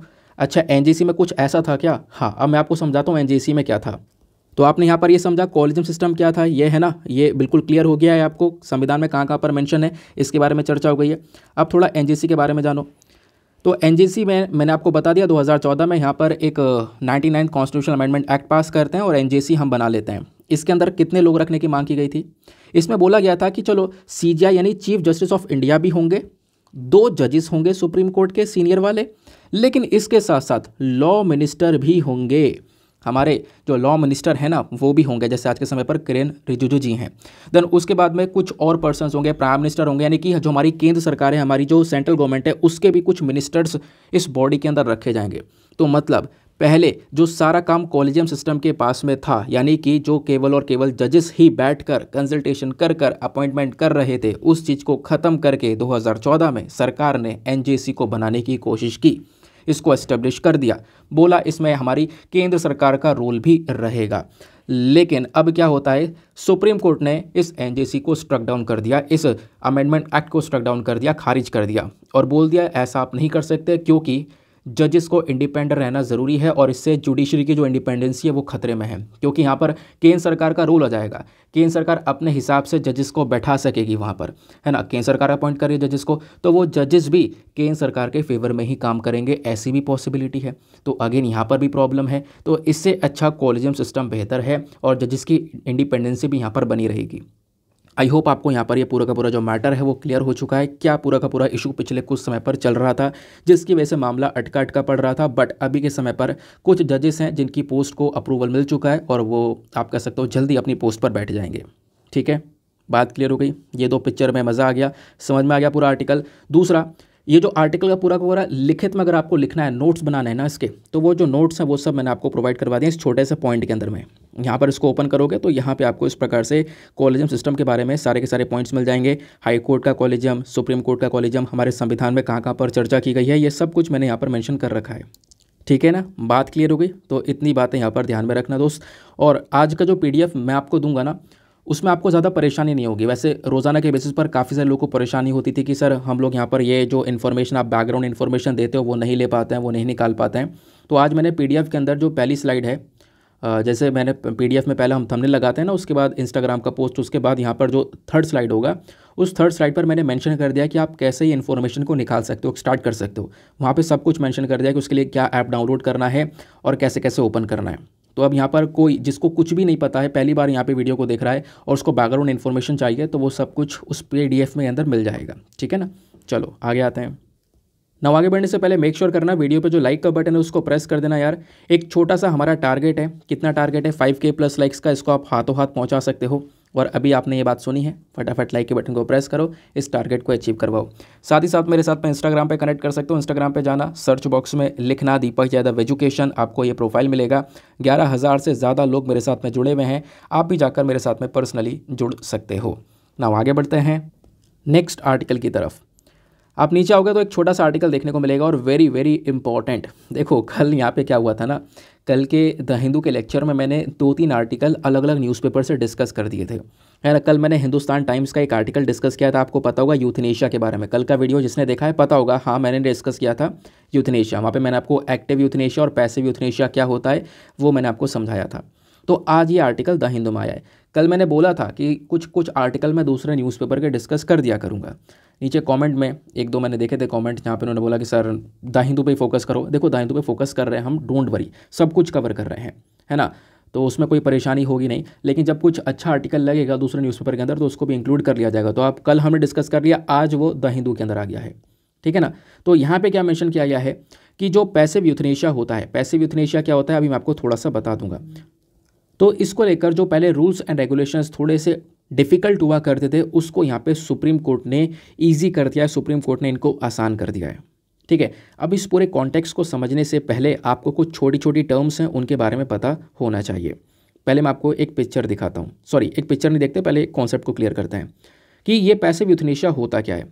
अच्छा एनजीसी में कुछ ऐसा था क्या हाँ अब मैं आपको समझाता हूँ एनजीसी में क्या था तो आपने यहाँ पर ये समझा कॉलेजम सिस्टम क्या था ये है ना ये बिल्कुल क्लियर हो गया है आपको संविधान में कहाँ कहाँ पर मेंशन है इसके बारे में चर्चा हो गई है अब थोड़ा एन के बारे में जानो तो एन में मैंने आपको बता दिया 2014 में यहाँ पर एक ninety nine constitution amendment act pass करते हैं और एन हम बना लेते हैं इसके अंदर कितने लोग रखने की मांग की गई थी इसमें बोला गया था कि चलो सी यानी चीफ जस्टिस ऑफ इंडिया भी होंगे दो जजेस होंगे सुप्रीम कोर्ट के सीनियर वाले लेकिन इसके साथ साथ लॉ मिनिस्टर भी होंगे हमारे जो लॉ मिनिस्टर हैं ना वो भी होंगे जैसे आज के समय पर किरेन रिजिजू जी हैं देन उसके बाद में कुछ और पर्सन होंगे प्राइम मिनिस्टर होंगे यानी कि जो हमारी केंद्र सरकार है हमारी जो सेंट्रल गवर्नमेंट है उसके भी कुछ मिनिस्टर्स इस बॉडी के अंदर रखे जाएंगे तो मतलब पहले जो सारा काम कॉलेजियम सिस्टम के पास में था यानी कि जो केवल और केवल जजेस ही बैठकर कंसल्टेशन कर कर अपॉइंटमेंट कर रहे थे उस चीज़ को ख़त्म करके 2014 में सरकार ने एनजेसी को बनाने की कोशिश की इसको एस्टेब्लिश कर दिया बोला इसमें हमारी केंद्र सरकार का रोल भी रहेगा लेकिन अब क्या होता है सुप्रीम कोर्ट ने इस एनजेसी को स्ट्रक डाउन कर दिया इस अमेंडमेंट एक्ट को स्ट्रक डाउन कर दिया खारिज कर दिया और बोल दिया ऐसा आप नहीं कर सकते क्योंकि जजेस को इंडिपेंडेंट रहना ज़रूरी है और इससे जुडिशरी की जो इंडिपेंडेंसी है वो खतरे में है क्योंकि यहाँ पर केंद्र सरकार का रोल आ जाएगा केंद्र सरकार अपने हिसाब से जजेस को बैठा सकेगी वहाँ पर है ना केंद्र सरकार अपॉइंट करिए जजेस को तो वो जजेस भी केंद्र सरकार के फेवर में ही काम करेंगे ऐसी भी पॉसिबिलिटी है तो अगेन यहाँ पर भी प्रॉब्लम है तो इससे अच्छा कॉलेजियम सिस्टम बेहतर है और जजेस की इंडिपेंडेंसी भी यहाँ पर बनी रहेगी आई होप आपको यहाँ पर ये पूरा का पूरा जो मैटर है वो क्लियर हो चुका है क्या पूरा का पूरा इशू पिछले कुछ समय पर चल रहा था जिसकी वजह से मामला अटका अटका पड़ रहा था बट अभी के समय पर कुछ जजेस हैं जिनकी पोस्ट को अप्रूवल मिल चुका है और वो आप कह सकते हो जल्दी अपनी पोस्ट पर बैठ जाएंगे ठीक है बात क्लियर हो गई ये दो पिक्चर में मज़ा आ गया समझ में आ गया पूरा आर्टिकल दूसरा ये जो आर्टिकल का पूरा पूरा लिखित में अगर आपको लिखना है नोट्स बनाना है ना इसके तो वो जो नोट्स हैं वो सब मैंने आपको प्रोवाइड करवा दिए इस छोटे से पॉइंट के अंदर में यहाँ पर इसको ओपन करोगे तो यहाँ पे आपको इस प्रकार से कॉलेजियम सिस्टम के बारे में सारे के सारे पॉइंट्स मिल जाएंगे हाई कोर्ट का कॉलेजियम सुप्रीम कोर्ट का कॉलेजियम हमारे संविधान में कहाँ कहाँ पर चर्चा की गई है ये सब कुछ मैंने यहाँ पर मैंशन कर रखा है ठीक है ना बात क्लियर हो गई तो इतनी बातें यहाँ पर ध्यान में रखना दोस्त और आज का जो पी मैं आपको दूंगा ना उसमें आपको ज़्यादा परेशानी नहीं होगी वैसे रोज़ाना के बेसिस पर काफ़ी सारे लोगों को परेशानी होती थी कि सर हम लोग यहाँ पर ये जो इन्फॉर्मेशन आप बैकग्राउंड इन्फॉर्मेशन देते हो वो नहीं ले पाते हैं वो नहीं निकाल पाते हैं तो आज मैंने पी के अंदर जो पहली स्लाइड है जैसे मैंने पी में पहले हम थमने लगाते हैं ना उसके बाद इंस्टाग्राम का पोस्ट उसके बाद यहाँ पर जो थर्ड स्लाइड होगा उस थर्ड स्लाइड पर मैंने मेंशन कर दिया कि आप कैसे ये इन्फॉर्मेशन को निकाल सकते हो स्टार्ट कर सकते हो वहाँ पे सब कुछ मेंशन कर दिया कि उसके लिए क्या ऐप डाउनलोड करना है और कैसे कैसे ओपन करना है तो अब यहाँ पर कोई जिसको कुछ भी नहीं पता है पहली बार यहाँ पे वीडियो को देख रहा है और उसको बैकग्राउंड इन्फॉर्मेशन चाहिए तो वो सब कुछ उस पी में अंदर मिल जाएगा ठीक है ना चलो आगे आते हैं नव आगे बढ़ने से पहले मेक श्योर sure करना वीडियो पे जो लाइक का बटन है उसको प्रेस कर देना यार एक छोटा सा हमारा टारगेट है कितना टारगेट है फाइव के प्लस लाइक्स का इसको आप हाथों हाथ पहुंचा सकते हो और अभी आपने ये बात सुनी है फटाफट लाइक के बटन को प्रेस करो इस टारगेट को अचीव करवाओ साथ ही साथ मेरे साथ मैं इंस्टाग्राम पे कनेक्ट कर सकते हो इंस्टाग्राम पे जाना सर्च बॉक्स में लिखना दीपक यादव एजुकेशन आपको ये प्रोफाइल मिलेगा ग्यारह हज़ार से ज़्यादा लोग मेरे साथ में जुड़े हुए हैं आप भी जाकर मेरे साथ में पर्सनली जुड़ सकते हो ना आगे बढ़ते हैं नेक्स्ट आर्टिकल की तरफ आप नीचे आओगे तो एक छोटा सा आर्टिकल देखने को मिलेगा और वेरी वेरी इंपॉर्टेंट देखो कल यहाँ पे क्या हुआ था ना कल के द हिंदू के लेक्चर में मैंने दो तीन आर्टिकल अलग अलग न्यूज़पेपर से डिस्कस कर दिए थे है ना कल मैंने हिंदुस्तान टाइम्स का एक आर्टिकल डिस्कस किया था आपको पता होगा यूथनेशिया के बारे में कल का वीडियो जिसने देखा है पता होगा हाँ मैंने डिस्कस किया था यूथनेशिया वहाँ पर मैंने आपको एक्टिव यूथनेशिया और पैसिव यूथनेशिया क्या होता है वो मैंने आपको समझाया था तो आज ये आर्टिकल द हिंदू में आया है कल मैंने बोला था कि कुछ कुछ आर्टिकल मैं दूसरे न्यूज़पेपर के डिस्कस कर दिया करूँगा नीचे कमेंट में एक दो मैंने देखे थे कमेंट जहाँ पे उन्होंने बोला कि सर द हिंदू पे फोकस करो देखो दाहिंदू हिंदू पे फोकस कर रहे हैं हम डोंट वरी सब कुछ कवर कर रहे हैं है ना तो उसमें कोई परेशानी होगी नहीं लेकिन जब कुछ अच्छा आर्टिकल लगेगा दूसरे न्यूज़पेपर के अंदर तो उसको भी इंक्लूड कर लिया जाएगा तो आप कल हमने डिस्कस कर लिया आज वो द हिंदू के अंदर आ गया है ठीक है ना तो यहाँ पे क्या मेंशन किया गया है कि जो पैसिव यूथनेशिया होता है पैसिव यूथनेशिया क्या होता है अभी मैं आपको थोड़ा सा बता दूंगा तो इसको लेकर जो पहले रूल्स एंड रेगुलेशंस थोड़े से डिफ़िकल्ट हुआ करते थे उसको यहाँ पे सुप्रीम कोर्ट ने ईजी कर दिया है सुप्रीम कोर्ट ने इनको आसान कर दिया है ठीक है अब इस पूरे कॉन्टेक्स्ट को समझने से पहले आपको कुछ छोटी छोटी टर्म्स हैं उनके बारे में पता होना चाहिए पहले मैं आपको एक पिक्चर दिखाता हूँ सॉरी एक पिक्चर नहीं देखते पहले कॉन्सेप्ट को क्लियर करते हैं कि ये पैसे व्यूथनेशिया होता क्या है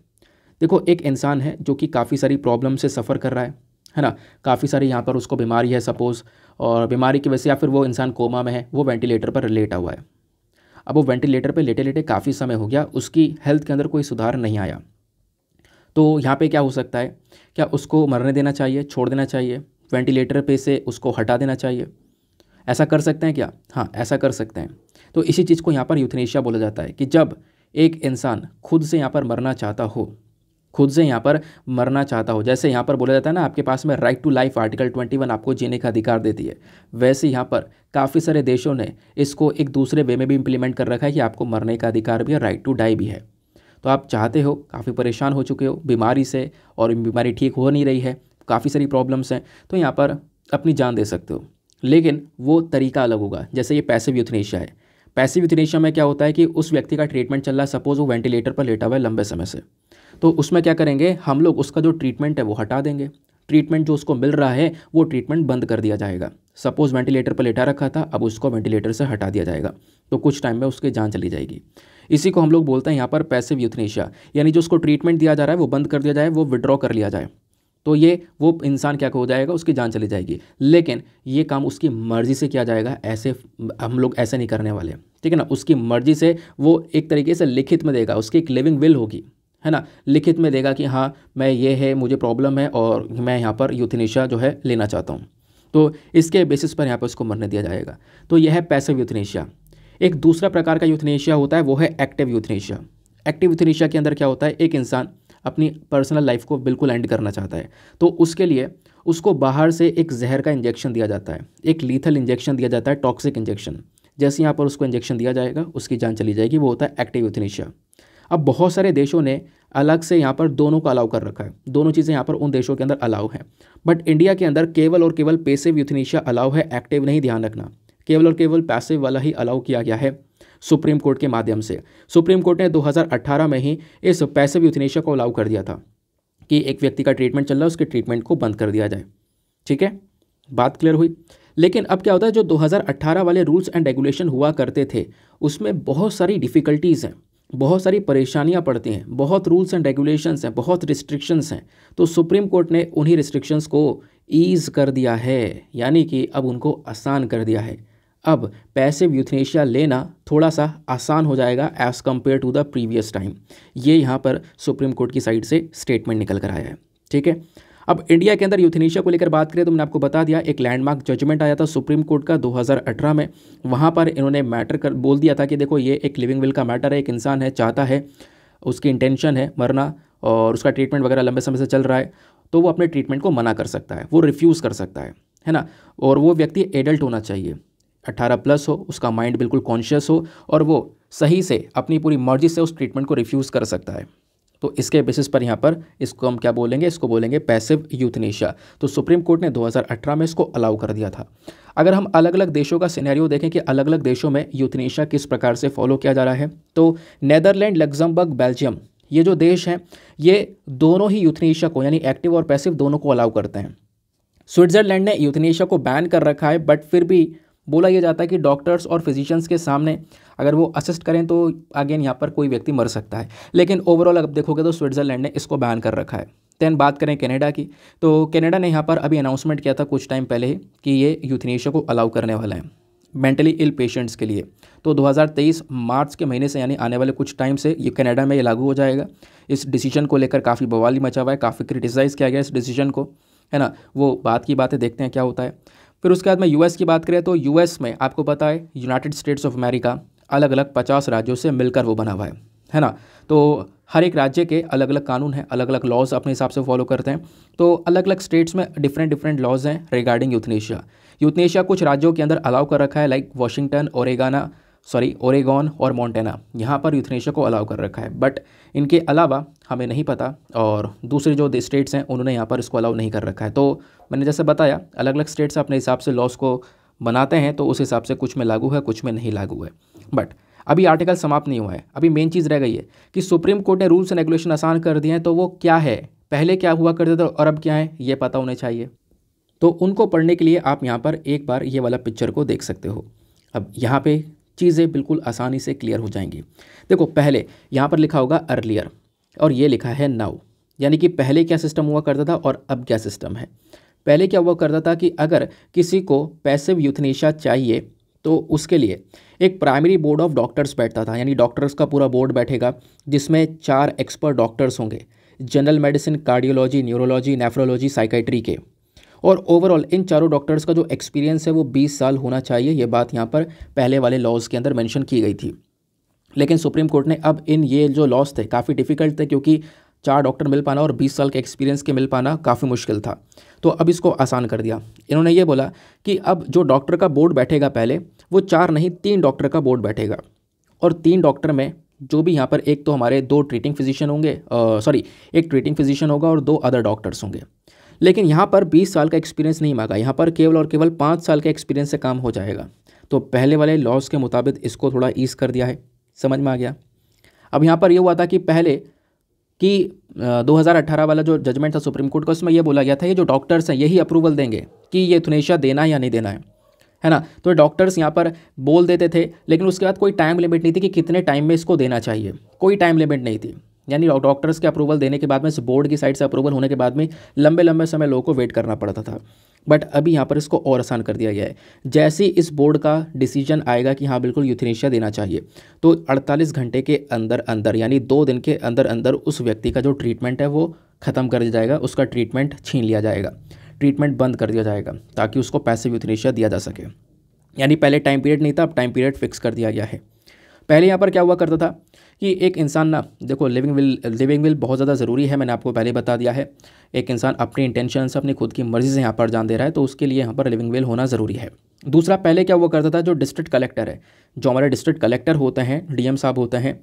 देखो एक इंसान है जो कि काफ़ी सारी प्रॉब्लम से सफ़र कर रहा है है ना काफ़ी सारी यहाँ पर उसको बीमारी है सपोज़ और बीमारी की वजह से या फिर वो इंसान कोमा में है वो वेंटिलेटर पर लेटा हुआ है अब वो वेंटिलेटर पे लेटे लेटे काफ़ी समय हो गया उसकी हेल्थ के अंदर कोई सुधार नहीं आया तो यहाँ पे क्या हो सकता है क्या उसको मरने देना चाहिए छोड़ देना चाहिए वेंटिलेटर पे से उसको हटा देना चाहिए ऐसा कर सकते हैं क्या हाँ ऐसा कर सकते हैं तो इसी चीज़ को यहाँ पर यूथनेशिया बोला जाता है कि जब एक इंसान खुद से यहाँ पर मरना चाहता हो खुद से यहाँ पर मरना चाहता हो जैसे यहाँ पर बोला जाता है ना आपके पास में राइट टू लाइफ आर्टिकल 21 आपको जीने का अधिकार देती है वैसे यहाँ पर काफ़ी सारे देशों ने इसको एक दूसरे वे में भी इम्प्लीमेंट कर रखा है कि आपको मरने का अधिकार भी है राइट टू डाई भी है तो आप चाहते हो काफ़ी परेशान हो चुके हो बीमारी से और बीमारी ठीक हो नहीं रही है काफ़ी सारी प्रॉब्लम्स हैं तो यहाँ पर अपनी जान दे सकते हो लेकिन वो तरीका अलग होगा जैसे ये पैसिव यूथनेशिया है पैसिव यूथनेशिया में क्या होता है कि उस व्यक्ति का ट्रीटमेंट चल रहा है सपोज वो वेंटिलेटर पर लेटा हुआ है लंबे समय से तो उसमें क्या करेंगे हम लोग उसका जो ट्रीटमेंट है वो हटा देंगे ट्रीटमेंट जो उसको मिल रहा है वो ट्रीटमेंट बंद कर दिया जाएगा सपोज़ वेंटिलेटर पर लेटा रखा था अब उसको वेंटिलेटर से हटा दिया जाएगा तो कुछ टाइम में उसकी जान चली जाएगी इसी को हम लोग बोलते हैं यहाँ पर पैसिव यूथनेशिया यानी जो उसको ट्रीटमेंट दिया जा रहा है वो बंद कर दिया जाए वो विड्रॉ कर लिया जाए तो ये वो इंसान क्या हो जाएगा उसकी जान चली जाएगी लेकिन ये काम उसकी मर्ज़ी से किया जाएगा ऐसे हम लोग ऐसे नहीं करने वाले ठीक है ना उसकी मर्ज़ी से वो एक तरीके से लिखित में देगा उसकी एक लिविंग विल होगी है ना लिखित में देगा कि हाँ मैं ये है मुझे प्रॉब्लम है और मैं यहाँ पर यूथनेशिया जो है लेना चाहता हूँ तो इसके बेसिस पर यहाँ पर उसको मरने दिया जाएगा तो यह है पैसिव यूथनेशिया एक दूसरा प्रकार का यूथनेशिया होता है वो है एक्टिव यूथनेशिया एक्टिव यूथनेशिया के अंदर क्या होता है एक इंसान अपनी पर्सनल लाइफ को बिल्कुल एंड करना चाहता है तो उसके लिए उसको बाहर से एक जहर का इंजेक्शन दिया जाता है एक लीथल इंजेक्शन दिया जाता है टॉक्सिक इंजेक्शन जैसे यहाँ पर उसको इंजेक्शन दिया जाएगा उसकी जान चली जाएगी वो होता है एक्टिव यूथनेशिया अब बहुत सारे देशों ने अलग से यहाँ पर दोनों को अलाउ कर रखा है दोनों चीज़ें यहाँ पर उन देशों के अंदर अलाउ हैं बट इंडिया के अंदर केवल और केवल पेसिव यूथनीशिया अलाउ है एक्टिव नहीं ध्यान रखना केवल और केवल पैसिव वाला ही अलाउ किया गया है सुप्रीम कोर्ट के माध्यम से सुप्रीम कोर्ट ने 2018 में ही इस पैसिव यूथनीशिया को अलाउ कर दिया था कि एक व्यक्ति का ट्रीटमेंट चल रहा है उसके ट्रीटमेंट को बंद कर दिया जाए ठीक है बात क्लियर हुई लेकिन अब क्या होता है जो 2018 वाले रूल्स एंड रेगुलेशन हुआ करते थे उसमें बहुत सारी डिफ़िकल्टीज़ हैं बहुत सारी परेशानियां पड़ती हैं बहुत रूल्स एंड रेगुलेशंस हैं बहुत रिस्ट्रिक्शंस हैं तो सुप्रीम कोर्ट ने उन्हीं रिस्ट्रिक्शंस को ईज़ कर दिया है यानी कि अब उनको आसान कर दिया है अब पैसिव यूथनेशिया लेना थोड़ा सा आसान हो जाएगा as compared to the previous time ये यहाँ पर सुप्रीम कोर्ट की साइड से स्टेटमेंट निकल कर आया है ठीक है अब इंडिया के अंदर यूथनीशिया को लेकर बात करें तो मैंने आपको बता दिया एक लैंडमार्क जजमेंट आया था सुप्रीम कोर्ट का 2018 में वहाँ पर इन्होंने मैटर कर बोल दिया था कि देखो ये एक लिविंग विल का मैटर है एक इंसान है चाहता है उसकी इंटेंशन है मरना और उसका ट्रीटमेंट वगैरह लंबे समय से चल रहा है तो वो अपने ट्रीटमेंट को मना कर सकता है वो रिफ्यूज़ कर सकता है है ना और वो व्यक्ति एडल्ट होना चाहिए 18 प्लस हो उसका माइंड बिल्कुल कॉन्शियस हो और वो सही से अपनी पूरी मर्जी से उस ट्रीटमेंट को रिफ्यूज़ कर सकता है तो इसके बेसिस पर यहाँ पर इसको हम क्या बोलेंगे इसको बोलेंगे पैसिव यूथनेशिया तो सुप्रीम कोर्ट ने 2018 में इसको अलाउ कर दिया था अगर हम अलग अलग देशों का सिनेरियो देखें कि अलग अलग देशों में यूथनेशिया किस प्रकार से फॉलो किया जा रहा है तो नैदरलैंड लग्जमबर्ग बेल्जियम ये जो देश हैं ये दोनों ही यूथनेशिया को यानी एक्टिव और पैसिव दोनों को अलाउ करते हैं स्विट्ज़रलैंड ने यूथनेशिया को बैन कर रखा है बट फिर भी बोला यह जाता है कि डॉक्टर्स और फिजिशियंस के सामने अगर वो असिस्ट करें तो अगेन यहाँ पर कोई व्यक्ति मर सकता है लेकिन ओवरऑल अब देखोगे तो स्विट्ज़रलैंड ने इसको बैन कर रखा है दैन बात करें कनाडा की तो कनाडा ने यहाँ पर अभी अनाउंसमेंट किया था कुछ टाइम पहले ही कि ये यूथनेशिया को अलाउ करने वाला है मेंटली इल पेशेंट्स के लिए तो 2023 मार्च के महीने से यानी आने वाले कुछ टाइम से ये कनाडा में ये लागू हो जाएगा इस डिसीजन को लेकर काफ़ी बवाली मचा हुआ है काफ़ी क्रिटिसाइज़ किया गया इस डिसीजन को है ना वो बात की बात है देखते हैं क्या होता है फिर उसके बाद में यूएस की बात करें तो यूएस में आपको पता है यूनाइटेड स्टेट्स ऑफ अमेरिका अलग अलग पचास राज्यों से मिलकर वो बना हुआ है है ना तो हर एक राज्य के अलग अलग कानून हैं अलग अलग लॉज अपने हिसाब से फॉलो करते हैं तो अलग अलग स्टेट्स में डिफरेंट डिफरेंट लॉज हैं रिगार्डिंग यूथनेशिया यूथनेशिया कुछ राज्यों के अंदर अलाउ कर रखा है like Washington Oregana sorry Oregon और मोंटेना यहाँ पर यूथनेशिया को अलाउ कर रखा है बट इनके अलावा हमें नहीं पता और दूसरे जो स्टेट्स हैं उन्होंने यहाँ पर इसको अलाउ नहीं कर रखा है तो मैंने जैसे बताया अलग अलग स्टेट्स अपने हिसाब से लॉस को बनाते हैं तो उस हिसाब से कुछ में लागू है कुछ में नहीं लागू है बट अभी आर्टिकल समाप्त नहीं हुआ है अभी मेन चीज़ रह गई है कि सुप्रीम कोर्ट ने रूल्स एंड रेगुलेशन आसान कर दिए हैं तो वो क्या है पहले क्या हुआ करते थे और अब क्या है ये पता होने चाहिए तो उनको पढ़ने के लिए आप यहाँ पर एक बार ये वाला पिक्चर को देख सकते हो अब यहाँ पे चीज़ें बिल्कुल आसानी से क्लियर हो जाएंगी देखो पहले यहाँ पर लिखा होगा अर्लियर और ये लिखा है नाउ यानी कि पहले क्या सिस्टम हुआ करता था और अब क्या सिस्टम है पहले क्या हुआ करता था कि अगर किसी को पैसिव यूथनेशिया चाहिए तो उसके लिए एक प्राइमरी बोर्ड ऑफ डॉक्टर्स बैठता था यानी डॉक्टर्स का पूरा बोर्ड बैठेगा जिसमें चार एक्सपर्ट डॉक्टर्स होंगे general medicine cardiology neurology nephrology psychiatry के और ओवरऑल इन चारों डॉक्टर्स का जो एक्सपीरियंस है वो बीस साल होना चाहिए ये बात यहाँ पर पहले वाले लॉज के अंदर मैंशन की गई थी लेकिन सुप्रीम कोर्ट ने अब इन ये जो लॉज थे काफ़ी डिफिकल्ट थे क्योंकि चार डॉक्टर मिल पाना और 20 साल के एक्सपीरियंस के मिल पाना काफ़ी मुश्किल था तो अब इसको आसान कर दिया इन्होंने ये बोला कि अब जो डॉक्टर का बोर्ड बैठेगा पहले वो चार नहीं तीन डॉक्टर का बोर्ड बैठेगा और तीन डॉक्टर में जो भी यहाँ पर एक तो हमारे दो ट्रीटिंग फिजिशियन होंगे सॉरी एक ट्रीटिंग फिजिशियन होगा और दो अदर डॉक्टर्स होंगे लेकिन यहाँ पर बीस साल का एक्सपीरियंस नहीं मांगा यहाँ पर केवल और केवल पाँच साल के एक्सपीरियंस से काम हो जाएगा तो पहले वाले लॉज के मुताबिक इसको थोड़ा ईज कर दिया है समझ में आ गया अब यहाँ पर यह हुआ था कि पहले कि 2018 वाला जो जजमेंट था सुप्रीम कोर्ट का उसमें यह बोला गया था ये जो डॉक्टर्स हैं यही अप्रूवल देंगे कि ये थुनेशिया देना है या नहीं देना है है ना तो डॉक्टर्स यहाँ पर बोल देते थे लेकिन उसके बाद कोई टाइम लिमिट नहीं थी कि कितने टाइम में इसको देना चाहिए कोई टाइम लिमिट नहीं थी यानी डॉक्टर्स के अप्रूवल देने के बाद में इस बोर्ड की साइड से अप्रूवल होने के बाद में लंबे लंबे समय लोगों को वेट करना पड़ता था बट अभी यहाँ पर इसको और आसान कर दिया गया है जैसे ही इस बोर्ड का डिसीजन आएगा कि हाँ बिल्कुल यूथनेशिया देना चाहिए तो 48 घंटे के अंदर अंदर यानी दो दिन के अंदर अंदर उस व्यक्ति का जो ट्रीटमेंट है वो ख़त्म कर दिया जाएगा उसका ट्रीटमेंट छीन लिया जाएगा ट्रीटमेंट बंद कर दिया जाएगा ताकि उसको पैसे यूथनेशिया दिया जा सके यानी पहले टाइम पीरियड नहीं था अब टाइम पीरियड फिक्स कर दिया गया है पहले यहाँ पर क्या हुआ करता था कि एक इंसान ना देखो लिविंग विल लिविंग विल बहुत ज़्यादा ज़रूरी है मैंने आपको पहले बता दिया है एक इंसान अपने इंटेंशन से अपनी खुद की मर्ज़ी से यहाँ पर जान दे रहा है तो उसके लिए यहाँ पर लिविंग विल होना ज़रूरी है दूसरा पहले क्या वो करता था जो डिस्ट्रिक्ट कलेक्टर है जो हमारे डिस्ट्रिक्ट कलेक्टर होते हैं डी साहब होते हैं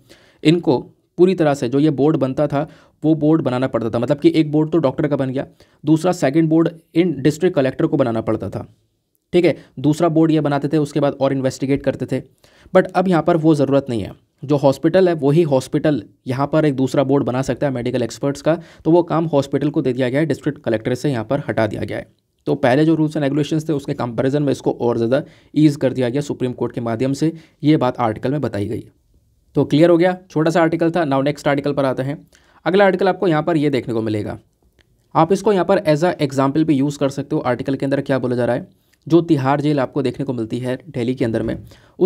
इनको पूरी तरह से जो ये बोर्ड बनता था वो बोर्ड बनाना पड़ता था मतलब कि एक बोर्ड तो डॉक्टर का बन गया दूसरा second board in district collector को बनाना पड़ता था ठीक है दूसरा बोर्ड ये बनाते थे उसके बाद और इन्वेस्टिगेट करते थे बट अब यहाँ पर वो ज़रूरत नहीं है जो हॉस्पिटल है वही हॉस्पिटल यहाँ पर एक दूसरा बोर्ड बना सकता है मेडिकल एक्सपर्ट्स का तो वो काम हॉस्पिटल को दे दिया गया है डिस्ट्रिक्ट कलेक्टर से यहाँ पर हटा दिया गया है तो पहले जो रूल्स एंड रेगुलेशन थे उसके कंपेरिजन में इसको और ज़्यादा ईज कर दिया गया सुप्रीम कोर्ट के माध्यम से ये बात आर्टिकल में बताई गई तो क्लियर हो गया छोटा सा आर्टिकल था नाउ नेक्स्ट आर्टिकल पर आते हैं अगला आर्टिकल आपको यहाँ पर ये देखने को मिलेगा आप इसको यहाँ पर एज अ एग्जाम्पल भी यूज़ कर सकते हो आर्टिकल के अंदर क्या बोला जा रहा है जो तिहाड़ जेल आपको देखने को मिलती है दिल्ली के अंदर में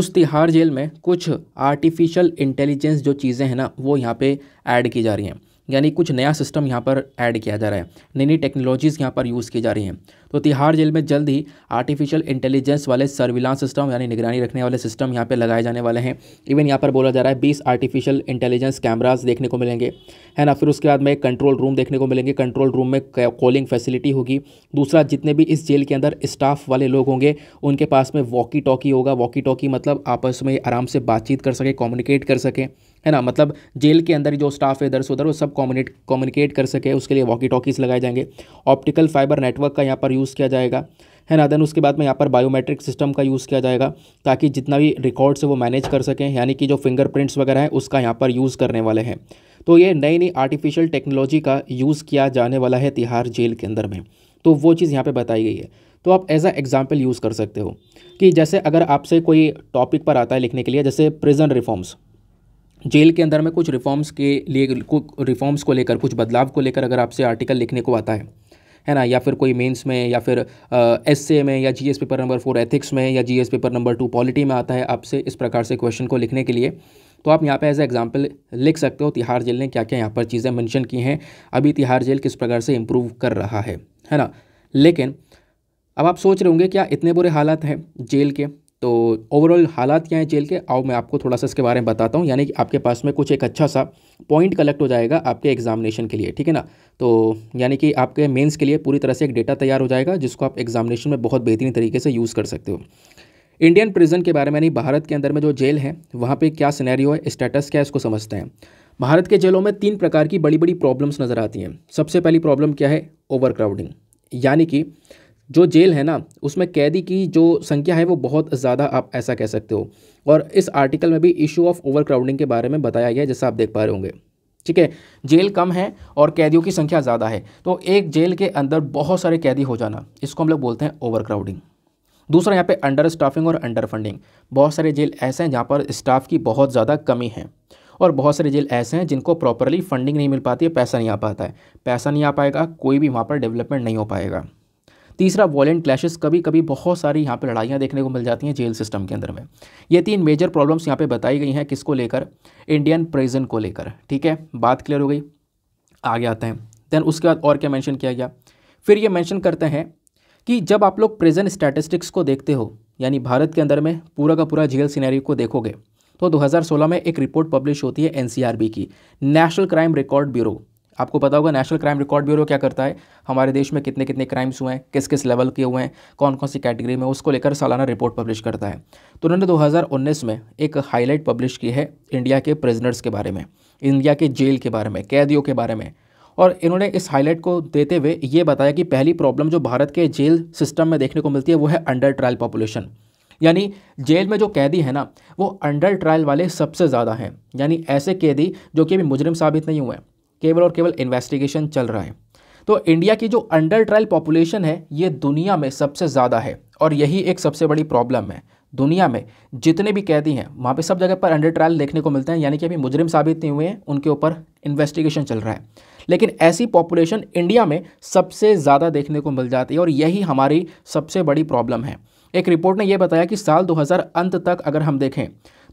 उस तिहाड़ जेल में कुछ आर्टिफिशियल इंटेलिजेंस जो चीज़ें हैं ना वो यहाँ पे ऐड की जा रही हैं यानी कुछ नया सिस्टम यहाँ पर ऐड किया जा रहा है नई नई टेक्नोलॉजीज़ यहाँ पर यूज़ की जा रही हैं तो तिहाड़ जेल में जल्द ही आर्टिफिशियल इंटेलिजेंस वाले सर्विलांस सिस्टम यानी निगरानी रखने वाले सिस्टम यहाँ पर लगाए जाने वाले हैं इवन यहाँ पर बोला जा रहा है बीस आर्टिफिशियल इंटेलिजेंस कैमराज देखने को मिलेंगे है ना फिर उसके बाद में कंट्रोल रूम देखने को मिलेंगे कंट्रोल रूम में कॉलिंग फैसिलिटी होगी दूसरा जितने भी इस जेल के अंदर स्टाफ वाले लोग होंगे उनके पास में वॉकी टॉकी होगा वॉकी टॉकी मतलब आपस में आराम से बातचीत कर सके कम्युनिकेट कर सकें है ना मतलब जेल के अंदर जो स्टाफ है इधर से उधर वो सब कॉम्युनिट कम्युनिकेट कर सके उसके लिए वॉकी टॉकीज लगाए जाएंगे ऑप्टिकल फाइबर नेटवर्क का यहाँ पर यूज़ किया जाएगा है ना देन उसके बाद में यहाँ पर बायोमेट्रिक सिस्टम का यूज़ किया जाएगा ताकि जितना भी रिकॉर्ड्स है वो मैनेज कर सकें यानी कि जो फिंगरप्रिंट्स वगैरह हैं उसका यहाँ पर यूज़ करने वाले हैं तो ये नई नई आर्टिफिशियल टेक्नोलॉजी का यूज़ किया जाने वाला है तिहाड़ जेल के अंदर में तो वो चीज़ यहाँ पे बताई गई है तो आप एज अ एग्जाम्पल यूज़ कर सकते हो कि जैसे अगर आपसे कोई टॉपिक पर आता है लिखने के लिए जैसे प्रिजन रिफॉर्म्स जेल के अंदर में कुछ रिफॉर्म्स के लिए रिफॉर्म्स को लेकर कुछ बदलाव को लेकर अगर आपसे आर्टिकल लिखने को आता है है ना या फिर कोई मेंस में या फिर एस uh, में या S paper number four ethics में या S paper number two polity में आता है आपसे इस प्रकार से क्वेश्चन को लिखने के लिए तो आप यहाँ पे एज ए एग्जाम्पल लिख सकते हो तिहाड़ जेल ने क्या क्या यहाँ पर चीज़ें मेंशन की हैं अभी तिहाड़ जेल किस प्रकार से इम्प्रूव कर रहा है है ना लेकिन अब आप सोच रहे होंगे क्या इतने बुरे हालात हैं जेल के तो ओवरऑल हालात क्या हैं जेल के आओ मैं आपको थोड़ा सा इसके बारे में बताता हूँ यानी कि आपके पास में कुछ एक अच्छा सा पॉइंट कलेक्ट हो जाएगा आपके एग्जामिनेशन के लिए ठीक है ना तो यानी कि आपके मेंस के लिए पूरी तरह से एक डेटा तैयार हो जाएगा जिसको आप एग्जामिनेशन में बहुत बेहतरीन तरीके से यूज़ कर सकते हो इंडियन प्रिजन के बारे में यानी भारत के अंदर में जो जेल है वहाँ पर क्या सिनेरियो है स्टेटस क्या है इसको समझते हैं भारत के जेलों में तीन प्रकार की बड़ी बड़ी प्रॉब्लम्स नज़र आती हैं सबसे पहली प्रॉब्लम क्या है ओवर यानी कि जो जेल है ना उसमें कैदी की जो संख्या है वो बहुत ज़्यादा आप ऐसा कह सकते हो और इस आर्टिकल में भी इशू ऑफ ओवरक्राउडिंग के बारे में बताया गया है जैसा आप देख पा रहे होंगे ठीक है जेल कम है और कैदियों की संख्या ज़्यादा है तो एक जेल के अंदर बहुत सारे कैदी हो जाना इसको हम लोग बोलते हैं ओवरक्राउडिंग दूसरा यहाँ पे अंडर स्टाफिंग और अंडर फंडिंग बहुत सारे जेल ऐसे हैं जहाँ पर स्टाफ की बहुत ज़्यादा कमी है और बहुत सारे जेल ऐसे हैं जिनको प्रॉपरली फंडिंग नहीं मिल पाती है पैसा नहीं आ पाता है पैसा नहीं आ पाएगा कोई भी वहाँ पर डेवलपमेंट नहीं हो पाएगा तीसरा वॉलेंट क्लैशेस कभी कभी बहुत सारी यहाँ पर लड़ाइयाँ देखने को मिल जाती हैं जेल सिस्टम के अंदर में ये तीन मेजर प्रॉब्लम्स यहाँ पर बताई गई हैं किसको लेकर इंडियन प्रेजन को लेकर ठीक है बात क्लियर हो गई आगे आते हैं देन उसके बाद और क्या मैंशन किया गया फिर ये मैंशन करते हैं कि जब आप लोग प्रेजेंट स्टैटिस्टिक्स को देखते हो यानी भारत के अंदर में पूरा का पूरा जेल सीनैरी को देखोगे तो 2016 में एक रिपोर्ट पब्लिश होती है एनसीआरबी की नेशनल क्राइम रिकॉर्ड ब्यूरो आपको पता होगा नेशनल क्राइम रिकॉर्ड ब्यूरो क्या करता है हमारे देश में कितने कितने क्राइम्स हुए हैं किस किस लेवल के हुए हैं कौन कौन सी कैटेगरी में उसको लेकर सालाना रिपोर्ट पब्लिश करता है तो उन्होंने 2019 में एक हाईलाइट पब्लिश की है इंडिया के प्रिजनर्स के बारे में इंडिया के जेल के बारे में कैदियों के बारे में और इन्होंने इस हाईलाइट को देते हुए ये बताया कि पहली प्रॉब्लम जो भारत के जेल सिस्टम में देखने को मिलती है वो है अंडर ट्रायल पॉपुलेशन यानी जेल में जो कैदी है ना वो अंडर ट्रायल वाले सबसे ज़्यादा हैं यानी ऐसे कैदी जो कि अभी मुजरिम साबित नहीं हुए हैं केवल और केवल इन्वेस्टिगेशन चल रहा है तो इंडिया की जो अंडर ट्रायल पॉपुलेशन है ये दुनिया में सबसे ज़्यादा है और यही एक सबसे बड़ी प्रॉब्लम है दुनिया में जितने भी कैदी हैं वहाँ पे सब जगह पर अंडर ट्रायल देखने को मिलते हैं यानी कि अभी मुजरिम साबित नहीं हुए हैं उनके ऊपर इन्वेस्टिगेशन चल रहा है लेकिन ऐसी पॉपुलेशन इंडिया में सबसे ज़्यादा देखने को मिल जाती है और यही हमारी सबसे बड़ी प्रॉब्लम है एक रिपोर्ट ने यह बताया कि साल 2000 अंत तक अगर हम देखें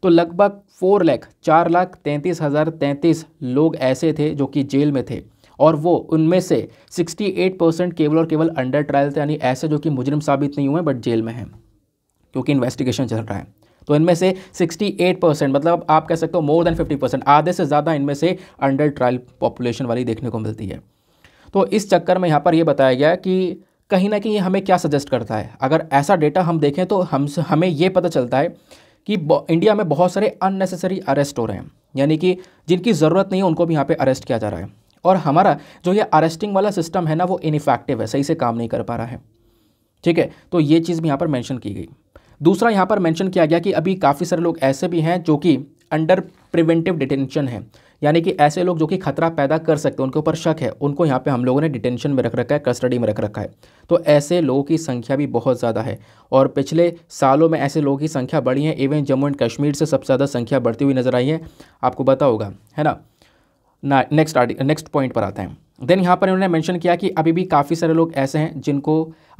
तो लगभग फोर लाख चार लाख तैंतीस हज़ार तैंतीस लोग ऐसे थे जो कि जेल में थे और वो उनमें से 68 परसेंट केवल और केवल अंडर ट्रायल थे यानी ऐसे जो कि मुजरिम साबित नहीं हुए बट जेल में हैं क्योंकि इन्वेस्टिगेशन चल रहा है तो इनमें से 68 परसेंट मतलब आप कह सकते हो मोर देन 50 परसेंट आधे से ज़्यादा इनमें से अंडर ट्रायल पॉपुलेशन वाली देखने को मिलती है तो इस चक्कर में यहाँ पर यह बताया गया कि कहीं ना कहीं हमें क्या सजेस्ट करता है अगर ऐसा डेटा हम देखें तो हम हमें ये पता चलता है कि इंडिया में बहुत सारे अननेसेसरी अरेस्ट हो रहे हैं यानी कि जिनकी ज़रूरत नहीं है उनको भी यहाँ पे अरेस्ट किया जा रहा है और हमारा जो ये अरेस्टिंग वाला सिस्टम है ना वो इनफेक्टिव है सही से काम नहीं कर पा रहा है ठीक है तो ये चीज़ भी यहाँ पर मैंशन की गई दूसरा यहाँ पर मैंशन किया गया कि अभी काफ़ी सारे लोग ऐसे भी हैं जो कि अंडर प्रिवेंटिव डिटेंशन है यानी कि ऐसे लोग जो कि खतरा पैदा कर सकते हैं उनके ऊपर शक है उनको यहाँ पे हम लोगों ने डिटेंशन में रख रखा है कस्टडी में रख रखा है तो ऐसे लोगों की संख्या भी बहुत ज़्यादा है और पिछले सालों में ऐसे लोगों की संख्या बढ़ी है इवन जम्मू एंड कश्मीर से सबसे ज़्यादा संख्या बढ़ती हुई नज़र आई है आपको पता होगा है ना ना नेक्स्ट नेक्स्ट पॉइंट पर आते हैं देन यहाँ पर इन्होंने मैंशन किया कि अभी भी काफ़ी सारे लोग ऐसे हैं जिनको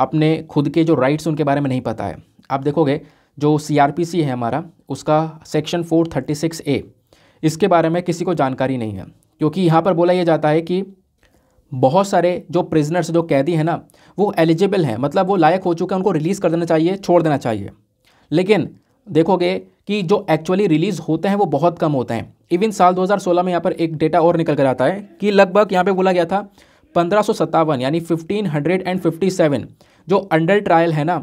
अपने खुद के जो राइट्स उनके बारे में नहीं पता है आप देखोगे जो सी है हमारा उसका section four thirty six A इसके बारे में किसी को जानकारी नहीं है क्योंकि यहाँ पर बोला यह जाता है कि बहुत सारे जो प्रिजनर्स जो कैदी हैं ना वो एलिजिबल हैं मतलब वो लायक हो चुके हैं उनको रिलीज़ कर देना चाहिए छोड़ देना चाहिए लेकिन देखोगे कि जो एक्चुअली रिलीज़ होते हैं वो बहुत कम होते हैं इवन साल 2016 में यहाँ पर एक डेटा और निकल कर आता है कि लगभग यहाँ पे बोला गया था पंद्रह यानी फिफ्टीन जो अंडर ट्रायल है ना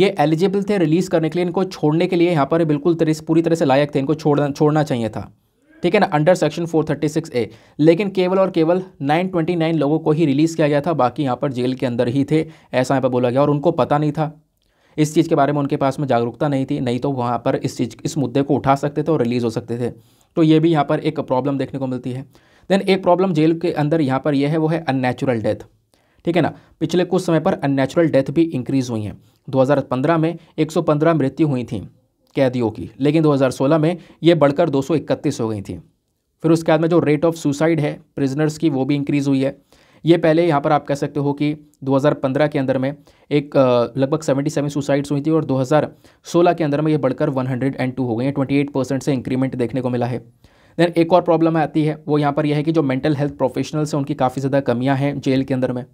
ये एलिजिबल थे रिलीज़ करने के लिए इनको छोड़ने के लिए यहाँ पर बिल्कुल तरह पूरी तरह से लायक थे इनको छोड़ना छोड़ना चाहिए था ठीक है ना अंडर सेक्शन 436 ए लेकिन केवल और केवल 929 लोगों को ही रिलीज़ किया गया था बाकी यहाँ पर जेल के अंदर ही थे ऐसा यहाँ पर बोला गया और उनको पता नहीं था इस चीज़ के बारे में उनके पास में जागरूकता नहीं थी नहीं तो वहाँ पर इस चीज़ इस मुद्दे को उठा सकते थे और रिलीज़ हो सकते थे तो ये भी यहाँ पर एक प्रॉब्लम देखने को मिलती है देन एक प्रॉब्लम जेल के अंदर यहाँ पर यह है वो है अननेचुरल डेथ ठीक है ना पिछले कुछ समय पर अननेचुरल डेथ भी इंक्रीज़ हुई हैं 2015 में 115 मृत्यु हुई थी कैदियों की लेकिन 2016 में ये बढ़कर 231 हो गई थी फिर उसके बाद में जो रेट ऑफ सुसाइड है प्रिजनर्स की वो भी इंक्रीज़ हुई है ये पहले यहाँ पर आप कह सकते हो कि 2015 के अंदर में एक लगभग 77 सुसाइड्स हुई थी और 2016 के अंदर में ये बढ़कर 102 हो गई हैं 28 परसेंट से इंक्रीमेंट देखने को मिला है देन एक और प्रॉब्लम आती है वो यहाँ पर यह है कि जो मेंटल हेल्थ प्रोफेशनल्स हैं उनकी काफ़ी ज़्यादा कमियाँ हैं जेल के अंदर में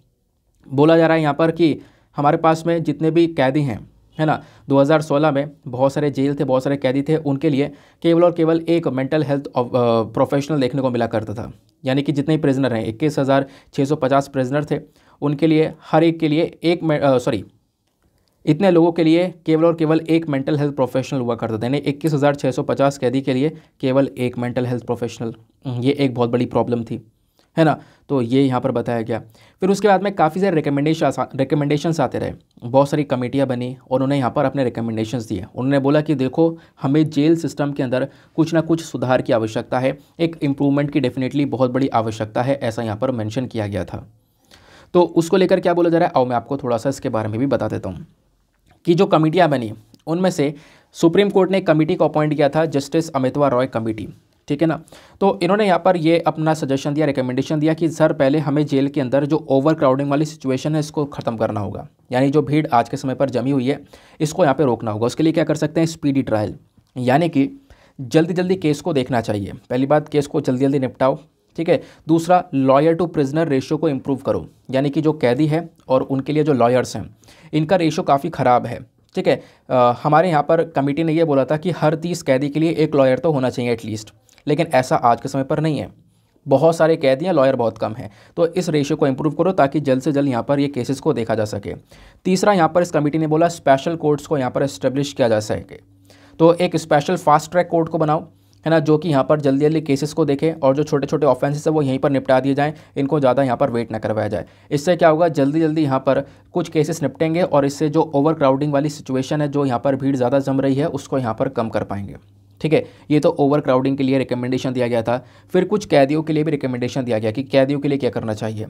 बोला जा रहा है यहाँ पर कि हमारे पास में जितने भी कैदी हैं है ना 2016 में बहुत सारे जेल थे बहुत सारे कैदी थे उनके लिए केवल और केवल एक मेंटल हेल्थ प्रोफेशनल देखने को मिला करता था यानी कि जितने ही प्रिजनर हैं इक्कीस हज़ार छः सौ पचास प्रिजनर थे उनके लिए हर एक के लिए एक सॉरी इतने लोगों के लिए केवल और केवल एक मेंटल हेल्थ प्रोफेशनल हुआ करता था यानी इक्कीस हज़ार छः सौ पचास कैदी के लिए केवल एक मेंटल हेल्थ प्रोफेशनल ये एक बहुत बड़ी प्रॉब्लम थी है ना तो ये यहाँ पर बताया गया फिर उसके बाद में काफ़ी सारे रिकमेंडेशन रिकमेंडेशंस आते रहे बहुत सारी कमेटियाँ बनी और उन्होंने यहाँ पर अपने रिकमेंडेशंस दिए उन्होंने बोला कि देखो हमें जेल सिस्टम के अंदर कुछ ना कुछ सुधार की आवश्यकता है एक इम्प्रूवमेंट की डेफिनेटली बहुत बड़ी आवश्यकता है ऐसा यहाँ पर मैंशन किया गया था तो उसको लेकर क्या बोला जा रहा है और मैं आपको थोड़ा सा इसके बारे में भी बता देता हूँ कि जो कमेटियाँ बनी उनमें से सुप्रीम कोर्ट ने कमेटी को अपॉइंट किया था जस्टिस अमितवा रॉय कमेटी ठीक है ना तो इन्होंने यहाँ पर ये अपना सजेशन दिया रिकमेंडेशन दिया कि सर पहले हमें जेल के अंदर जो ओवर क्राउडिंग वाली सिचुएशन है इसको ख़त्म करना होगा यानी जो भीड़ आज के समय पर जमी हुई है इसको यहाँ पर रोकना होगा उसके लिए क्या कर सकते हैं स्पीडी ट्रायल यानी कि जल्दी जल्दी केस को देखना चाहिए पहली बात केस को जल्दी जल्दी निपटाओ ठीक है दूसरा लॉयर टू प्रिजनर रेशियो को इम्प्रूव करो यानी कि जो कैदी है और उनके लिए जो लॉयर्स हैं इनका रेशियो काफ़ी ख़राब है ठीक है हमारे यहाँ पर कमेटी ने यह बोला था कि हर तीस कैदी के लिए एक लॉयर तो होना चाहिए एटलीस्ट लेकिन ऐसा आज के समय पर नहीं है बहुत सारे कैदी हैं लॉयर बहुत कम हैं तो इस रेशियो को इम्प्रूव करो ताकि जल्द से जल्द यहाँ पर ये केसेस को देखा जा सके तीसरा यहाँ पर इस कमेटी ने बोला स्पेशल कोर्ट्स को यहाँ पर इस्टेब्लिश किया जा सके तो एक स्पेशल फास्ट ट्रैक कोर्ट को बनाओ है ना जो कि यहाँ पर जल्दी जल्दी केसेस को देखें और जो छोटे छोटे ऑफेंसेस है वो यहीं पर निपटा दिए जाएं इनको ज़्यादा यहाँ पर वेट ना करवाया जाए इससे क्या होगा जल्दी जल्दी यहाँ पर कुछ केसेस निपटेंगे और इससे जो ओवर क्राउडिंग वाली सिचुएशन है जो यहाँ पर भीड़ ज़्यादा जम रही है उसको यहाँ पर कम कर पाएंगे ठीक है ये तो ओवर क्राउडिंग के लिए रिकमेंडेशन दिया गया था फिर कुछ कैदियों के लिए भी रिकमेंडेशन दिया गया कि कैदियों के लिए क्या करना चाहिए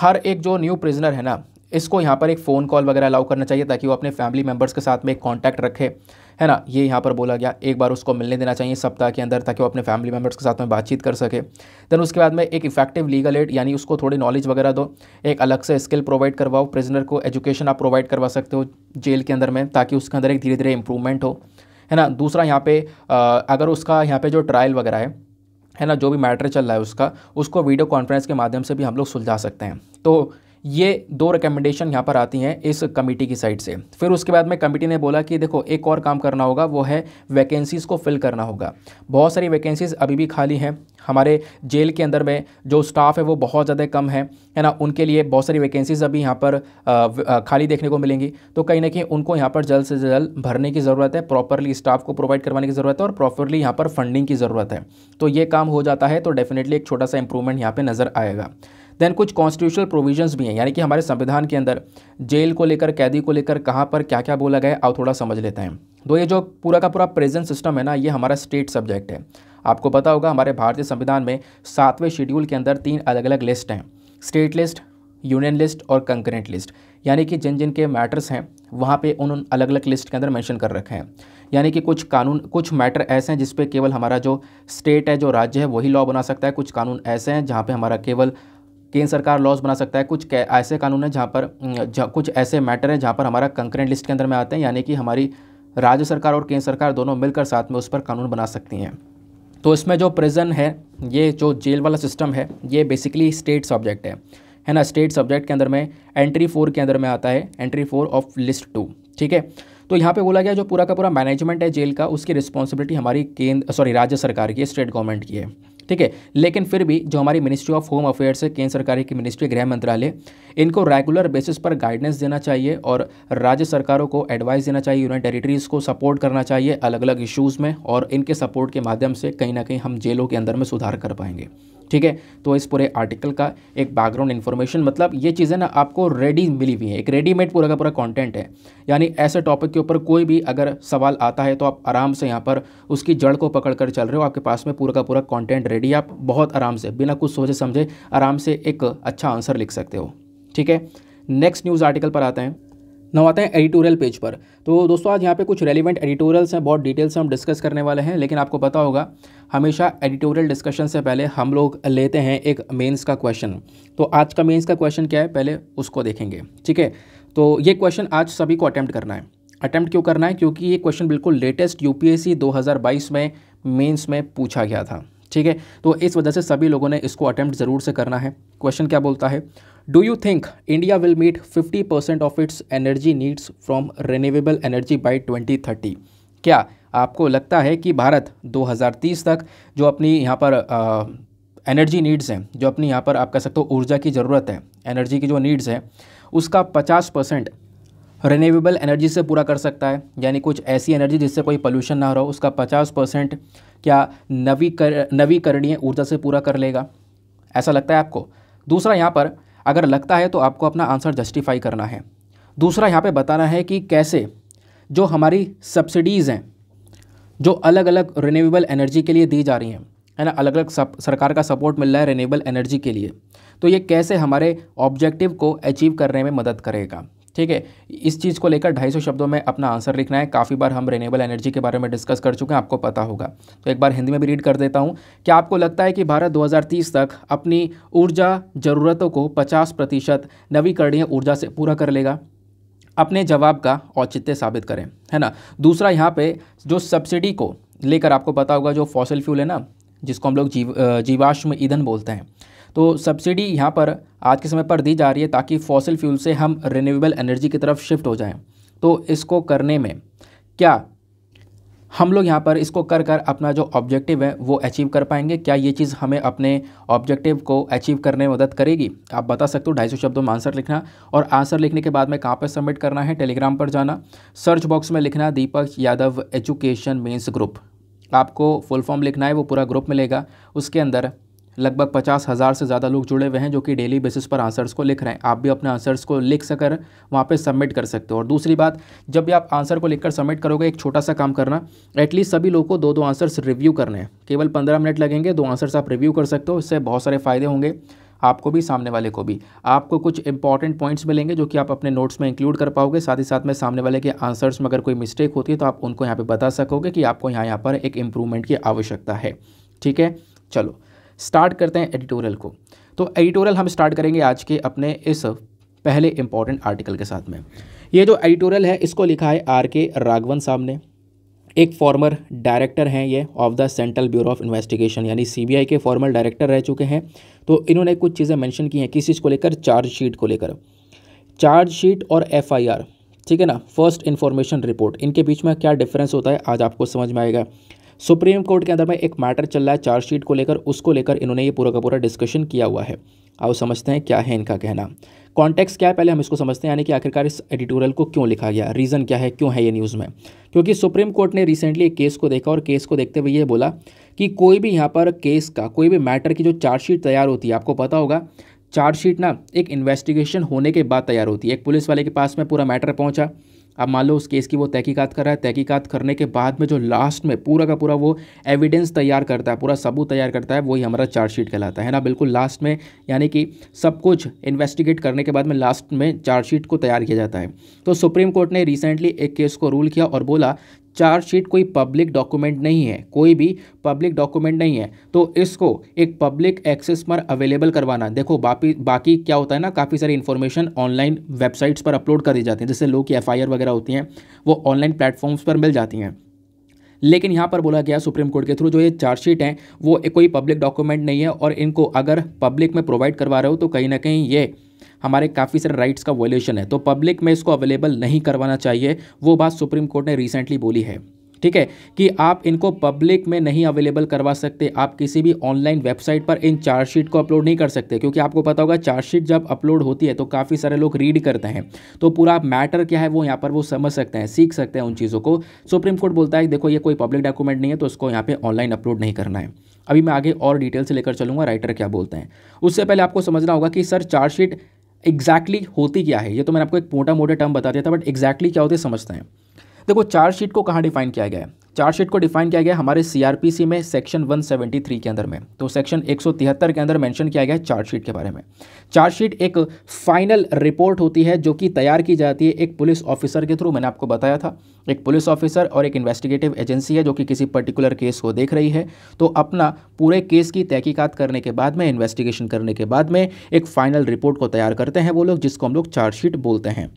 हर एक जो न्यू प्रिजनर है ना इसको यहाँ पर एक फ़ोन कॉल वगैरह अलाउ करना चाहिए ताकि वो अपने फैमिली मेम्बर्स के साथ में एक कॉन्टैक्ट रखे है ना ये यहाँ पर बोला गया एक बार उसको मिलने देना चाहिए सप्ताह के अंदर ताकि वो अपने फैमिली मेम्बर्स के साथ में बातचीत कर सके देन उसके बाद में एक इफेक्टिव लीगल एड यानी उसको थोड़ी नॉलेज वगैरह दो एक अलग से स्किल प्रोवाइड करवाओ प्रिजनर को एजुकेशन आप प्रोवाइड करवा सकते हो जेल के अंदर में ताकि उसके अंदर एक धीरे धीरे इंप्रूवमेंट हो है ना दूसरा यहाँ पे अगर उसका यहाँ पे जो ट्रायल वगैरह है है ना जो भी मैटर चल रहा है उसका उसको वीडियो कॉन्फ्रेंस के माध्यम से भी हम लोग सुलझा सकते हैं तो ये दो रिकमेंडेशन यहाँ पर आती हैं इस कमेटी की साइड से फिर उसके बाद में कमेटी ने बोला कि देखो एक और काम करना होगा वो है वैकेंसीज़ को फिल करना होगा बहुत सारी वैकेंसीज़ अभी भी खाली हैं हमारे जेल के अंदर में जो स्टाफ है वो बहुत ज़्यादा कम है है ना उनके लिए बहुत सारी वैकेंसीज़ अभी यहाँ पर खाली देखने को मिलेंगी तो कहीं ना कहीं उनको यहाँ पर जल्द से जल्द भरने की ज़रूरत है प्रॉपरली स्टाफ को प्रोवाइड करवाने की ज़रूरत है और प्रॉपरली यहाँ पर फंडिंग की ज़रूरत है तो ये काम हो जाता है तो डेफिनेटली एक छोटा सा इंप्रूवमेंट यहाँ पर नज़र आएगा देन कुछ कॉन्स्टिट्यूशनल प्रोविजंस भी हैं यानी कि हमारे संविधान के अंदर जेल को लेकर कैदी को लेकर कहाँ पर क्या क्या बोला गया है आप थोड़ा समझ लेते हैं तो ये जो पूरा का पूरा प्रेजेंट सिस्टम है ना ये हमारा स्टेट सब्जेक्ट है आपको पता होगा हमारे भारतीय संविधान में सातवें शेड्यूल के अंदर तीन अलग अलग लिस्ट हैं स्टेट लिस्ट यूनियन लिस्ट और कंकरेंट लिस्ट यानी कि जिन जिन के मैटर्स हैं वहाँ पे उन अलग अलग लिस्ट के अंदर मेंशन कर रखे हैं यानी कि कुछ कानून कुछ मैटर ऐसे हैं जिस केवल हमारा जो स्टेट है जो राज्य है वही लॉ बना सकता है कुछ कानून ऐसे हैं जहाँ पे हमारा केवल केंद्र सरकार लॉज बना सकता है कुछ ऐसे कानून हैं जहाँ पर कुछ ऐसे मैटर हैं जहाँ पर हमारा कंकरेंट लिस्ट के अंदर में आते हैं यानी कि हमारी राज्य सरकार और केंद्र सरकार दोनों मिलकर साथ में उस पर कानून बना सकती हैं तो इसमें जो प्रिजन है ये जो जेल वाला सिस्टम है ये बेसिकली स्टेट सब्जेक्ट है है ना स्टेट सब्जेक्ट के अंदर में एंट्री फोर के अंदर में आता है entry four of list two ठीक है तो यहाँ पे बोला गया जो पूरा का पूरा मैनेजमेंट है जेल का उसकी रिस्पॉन्सिबिलिटी हमारी केंद्र सॉरी राज्य सरकार की स्टेट गवर्नमेंट की है ठीक है लेकिन फिर भी जो हमारी मिनिस्ट्री ऑफ होम अफेयर्स है केंद्र सरकार की मिनिस्ट्री गृह मंत्रालय इनको रेगुलर बेसिस पर गाइडेंस देना चाहिए और राज्य सरकारों को एडवाइस देना चाहिए यूनियन टेरिटरीज़ को सपोर्ट करना चाहिए अलग अलग इशूज़ में और इनके सपोर्ट के माध्यम से कहीं ना कहीं हम जेलों के अंदर में सुधार कर पाएंगे ठीक है तो इस पूरे आर्टिकल का एक बैकग्राउंड इन्फॉर्मेशन मतलब ये चीज़ें ना आपको रेडी मिली हुई हैं एक रेडीमेड पूरा का पूरा कंटेंट है यानी ऐसे टॉपिक के ऊपर कोई भी अगर सवाल आता है तो आप आराम से यहाँ पर उसकी जड़ को पकड़ कर चल रहे हो आपके पास में पूरा का पूरा कॉन्टेंट रेडी आप बहुत आराम से बिना कुछ सोचे समझे आराम से एक अच्छा आंसर लिख सकते हो ठीक है नेक्स्ट न्यूज़ आर्टिकल पर आते हैं हम आते हैं एडिटोरियल पेज पर तो दोस्तों आज यहाँ पे कुछ रेलिवेंट एडिटोरियल्स हैं बहुत डिटेल्स हम डिस्कस करने वाले हैं लेकिन आपको पता होगा हमेशा एडिटोरियल डिस्कशन से पहले हम लोग लेते हैं एक मेंस का क्वेश्चन तो आज का मेंस का क्वेश्चन क्या है पहले उसको देखेंगे ठीक है तो ये क्वेश्चन आज सभी को अटैम्प्ट करना है अटैम्प्ट क्यों करना है क्योंकि ये क्वेश्चन बिल्कुल लेटेस्ट यूपीएससी पी में मेन्स में पूछा गया था ठीक है तो इस वजह से सभी लोगों ने इसको अटैम्प्ट ज़रूर से करना है क्वेश्चन क्या बोलता है do you think India will meet 50% its energy needs needs from energy by twenty 2030? क्या आपको लगता है कि भारत 2030 तक जो अपनी यहाँ पर एनर्जी नीड्स हैं जो अपनी यहाँ पर आप कह सकते हो ऊर्जा की ज़रूरत है एनर्जी की जो नीड्स हैं उसका 50 परसेंट रेन्यूएबल एनर्जी से पूरा कर सकता है यानी कुछ ऐसी एनर्जी जिससे कोई पोल्यूशन ना रहो उसका 50 परसेंट क्या नवीकर नवीकरणीय ऊर्जा से पूरा कर लेगा ऐसा लगता है आपको दूसरा यहाँ पर अगर लगता है तो आपको अपना आंसर जस्टिफाई करना है दूसरा यहाँ पे बताना है कि कैसे जो हमारी सब्सिडीज़ हैं जो अलग अलग रिन्यूएबल एनर्जी के लिए दी जा रही हैं है ना अलग अलग सब सरकार का सपोर्ट मिल रहा है रिन्यूएबल एनर्जी के लिए तो ये कैसे हमारे ऑब्जेक्टिव को अचीव करने में मदद करेगा ठीक है इस चीज़ को लेकर 250 शब्दों में अपना आंसर लिखना है काफ़ी बार हम रेनेबल एनर्जी के बारे में डिस्कस कर चुके हैं आपको पता होगा तो एक बार हिंदी में भी रीड कर देता हूँ क्या आपको लगता है कि भारत 2030 तक अपनी ऊर्जा ज़रूरतों को पचास प्रतिशत नवीकरणीय ऊर्जा से पूरा कर लेगा अपने जवाब का औचित्य साबित करें है ना दूसरा यहाँ पे जो सब्सिडी को लेकर आपको पता होगा जो फॉसल फ्यूल है ना जिसको हम लोग जीव जीवाश्म ईंधन बोलते हैं तो सब्सिडी यहाँ पर आज के समय पर दी जा रही है ताकि फॉसिल फ्यूल से हम रिन्यूएबल एनर्जी की तरफ शिफ्ट हो जाएं तो इसको करने में क्या हम लोग यहाँ पर इसको कर कर अपना जो ऑब्जेक्टिव है वो अचीव कर पाएंगे क्या ये चीज़ हमें अपने ऑब्जेक्टिव को अचीव करने में मदद करेगी आप बता सकते हो ढाई सौ शब्दों में आंसर लिखना और आंसर लिखने के बाद में कहाँ पर सबमिट करना है टेलीग्राम पर जाना सर्च बॉक्स में लिखना Deepak Yadav education mains group आपको फुल फॉर्म लिखना है वो पूरा ग्रुप मिलेगा उसके अंदर लगभग पचास हज़ार से ज़्यादा लोग जुड़े हुए हैं जो कि डेली बेसिस पर आंसर्स को लिख रहे हैं आप भी अपने आंसर्स को लिख सकर वहाँ पे सबमिट कर सकते हो और दूसरी बात जब भी आप आंसर को लिखकर सबमिट करोगे एक छोटा सा काम करना एटलीस्ट सभी लोग को दो दो आंसर्स रिव्यू करने हैं केवल पंद्रह मिनट लगेंगे दो आंसर्स आप रिव्यू कर सकते हो इससे बहुत सारे फ़ायदे होंगे आपको भी सामने वाले को भी आपको कुछ इंपॉर्टेंट पॉइंट्स मिलेंगे जो कि आप अपने नोट्स में इंक्लूड कर पाओगे साथ ही साथ में सामने वाले के आंसर्स में अगर कोई मिस्टेक होती है तो आप उनको यहाँ पे बता सकोगे कि आपको यहाँ यहाँ पर एक इम्प्रूवमेंट की आवश्यकता है ठीक है चलो स्टार्ट करते हैं एडिटोरियल को तो एडिटोरियल हम स्टार्ट करेंगे आज के अपने इस पहले इंपॉर्टेंट आर्टिकल के साथ में ये जो एडिटोरियल है इसको लिखा है आर के राघवन साहब ने एक फॉर्मर डायरेक्टर हैं ये of the Central Bureau of Investigation यानी सीबीआई के फॉर्मर डायरेक्टर रह चुके हैं तो इन्होंने कुछ चीज़ें मेंशन की हैं किस चीज़ को लेकर चार्जशीट को लेकर चार्जशीट और एफआईआर ठीक है ना फर्स्ट इन्फॉर्मेशन रिपोर्ट इनके बीच में क्या डिफरेंस होता है आज आपको समझ में आएगा सुप्रीम कोर्ट के अंदर में एक मैटर चल रहा है चार्जशीट को लेकर उसको लेकर इन्होंने ये पूरा का पूरा डिस्कशन किया हुआ है आओ समझते हैं क्या है इनका कहना कॉन्टेक्स्ट क्या है पहले हम इसको समझते हैं यानी कि आखिरकार इस एडिटोरियल को क्यों लिखा गया रीज़न क्या है क्यों है ये न्यूज़ में क्योंकि सुप्रीम कोर्ट ने रिसेंटली एक केस को देखा और केस को देखते हुए ये बोला कि कोई भी यहाँ पर केस का कोई भी मैटर की जो चार्जशीट तैयार होती है आपको पता होगा चार्जशीट ना एक इन्वेस्टिगेशन होने के बाद तैयार होती है एक पुलिस वाले के पास में पूरा मैटर पहुँचा अब मान लो उस केस की वो तहकीकात कर रहा है तहकीकात करने के बाद में जो लास्ट में पूरा का पूरा वो एविडेंस तैयार करता है पूरा सबूत तैयार करता है वही हमारा चार्जशीट कहलाता है ना बिल्कुल लास्ट में यानी कि सब कुछ इन्वेस्टिगेट करने के बाद में लास्ट में चार्जशीट को तैयार किया जाता है तो सुप्रीम कोर्ट ने रिसेंटली एक केस को रूल किया और बोला चार्जशीट कोई पब्लिक डॉक्यूमेंट नहीं है कोई भी पब्लिक डॉक्यूमेंट नहीं है तो इसको एक पब्लिक एक्सेस पर अवेलेबल करवाना देखो बाकी बाकी क्या होता है ना काफ़ी सारी इन्फॉर्मेशन ऑनलाइन वेबसाइट्स पर अपलोड कर दी जाती है जैसे लोग की एफ वगैरह होती हैं वो ऑनलाइन प्लेटफॉर्म्स पर मिल जाती हैं लेकिन यहाँ पर बोला गया सुप्रीम कोर्ट के थ्रू जो ये चार्जशीट हैं वो कोई पब्लिक डॉक्यूमेंट नहीं है और इनको अगर पब्लिक में प्रोवाइड करवा रहे हो तो कहीं ना कहीं ये हमारे काफ़ी सारे राइट्स का वॉल्यूशन है तो पब्लिक में इसको अवेलेबल नहीं करवाना चाहिए वो बात सुप्रीम कोर्ट ने रिसेंटली बोली है ठीक है कि आप इनको पब्लिक में नहीं अवेलेबल करवा सकते आप किसी भी ऑनलाइन वेबसाइट पर इन चार्जशीट को अपलोड नहीं कर सकते क्योंकि आपको पता होगा चार्जशीट जब अपलोड होती है तो काफ़ी सारे लोग रीड करते हैं तो पूरा मैटर क्या है वो यहाँ पर वो समझ सकते हैं सीख सकते हैं उन चीज़ों को सुप्रीम कोर्ट बोलता है देखो ये कोई पब्लिक डॉक्यूमेंट नहीं है तो उसको यहाँ पर ऑनलाइन अपलोड नहीं करना है अभी मैं आगे और डिटेल से लेकर चलूँगा राइटर क्या बोलते हैं उससे पहले आपको समझना होगा कि सर चार्जशीट एग्जैक्टली exactly होती क्या है ये तो मैंने आपको एक मोटा मोटा टर्म बता दिया था बट एग्जैक्टली exactly क्या होते है समझते हैं देखो चार्ज शीट को कहाँ डिफाइन किया गया है चार्ज शीट को डिफाइन किया गया हमारे सीआरपीसी में सेक्शन 173 के अंदर में तो सेक्शन 173 के अंदर मेंशन किया गया है चार्ज शीट के बारे में चार्ज शीट एक फाइनल रिपोर्ट होती है जो कि तैयार की जाती है एक पुलिस ऑफिसर के थ्रू मैंने आपको बताया था एक पुलिस ऑफिसर और एक इन्वेस्टिगेटिव एजेंसी है जो कि किसी पर्टिकुलर केस को देख रही है तो अपना पूरे केस की तहकीकात करने के बाद में इन्वेस्टिगेशन करने के बाद में एक फाइनल रिपोर्ट को तैयार करते हैं वो लोग जिसको हम लोग चार्जशीट बोलते हैं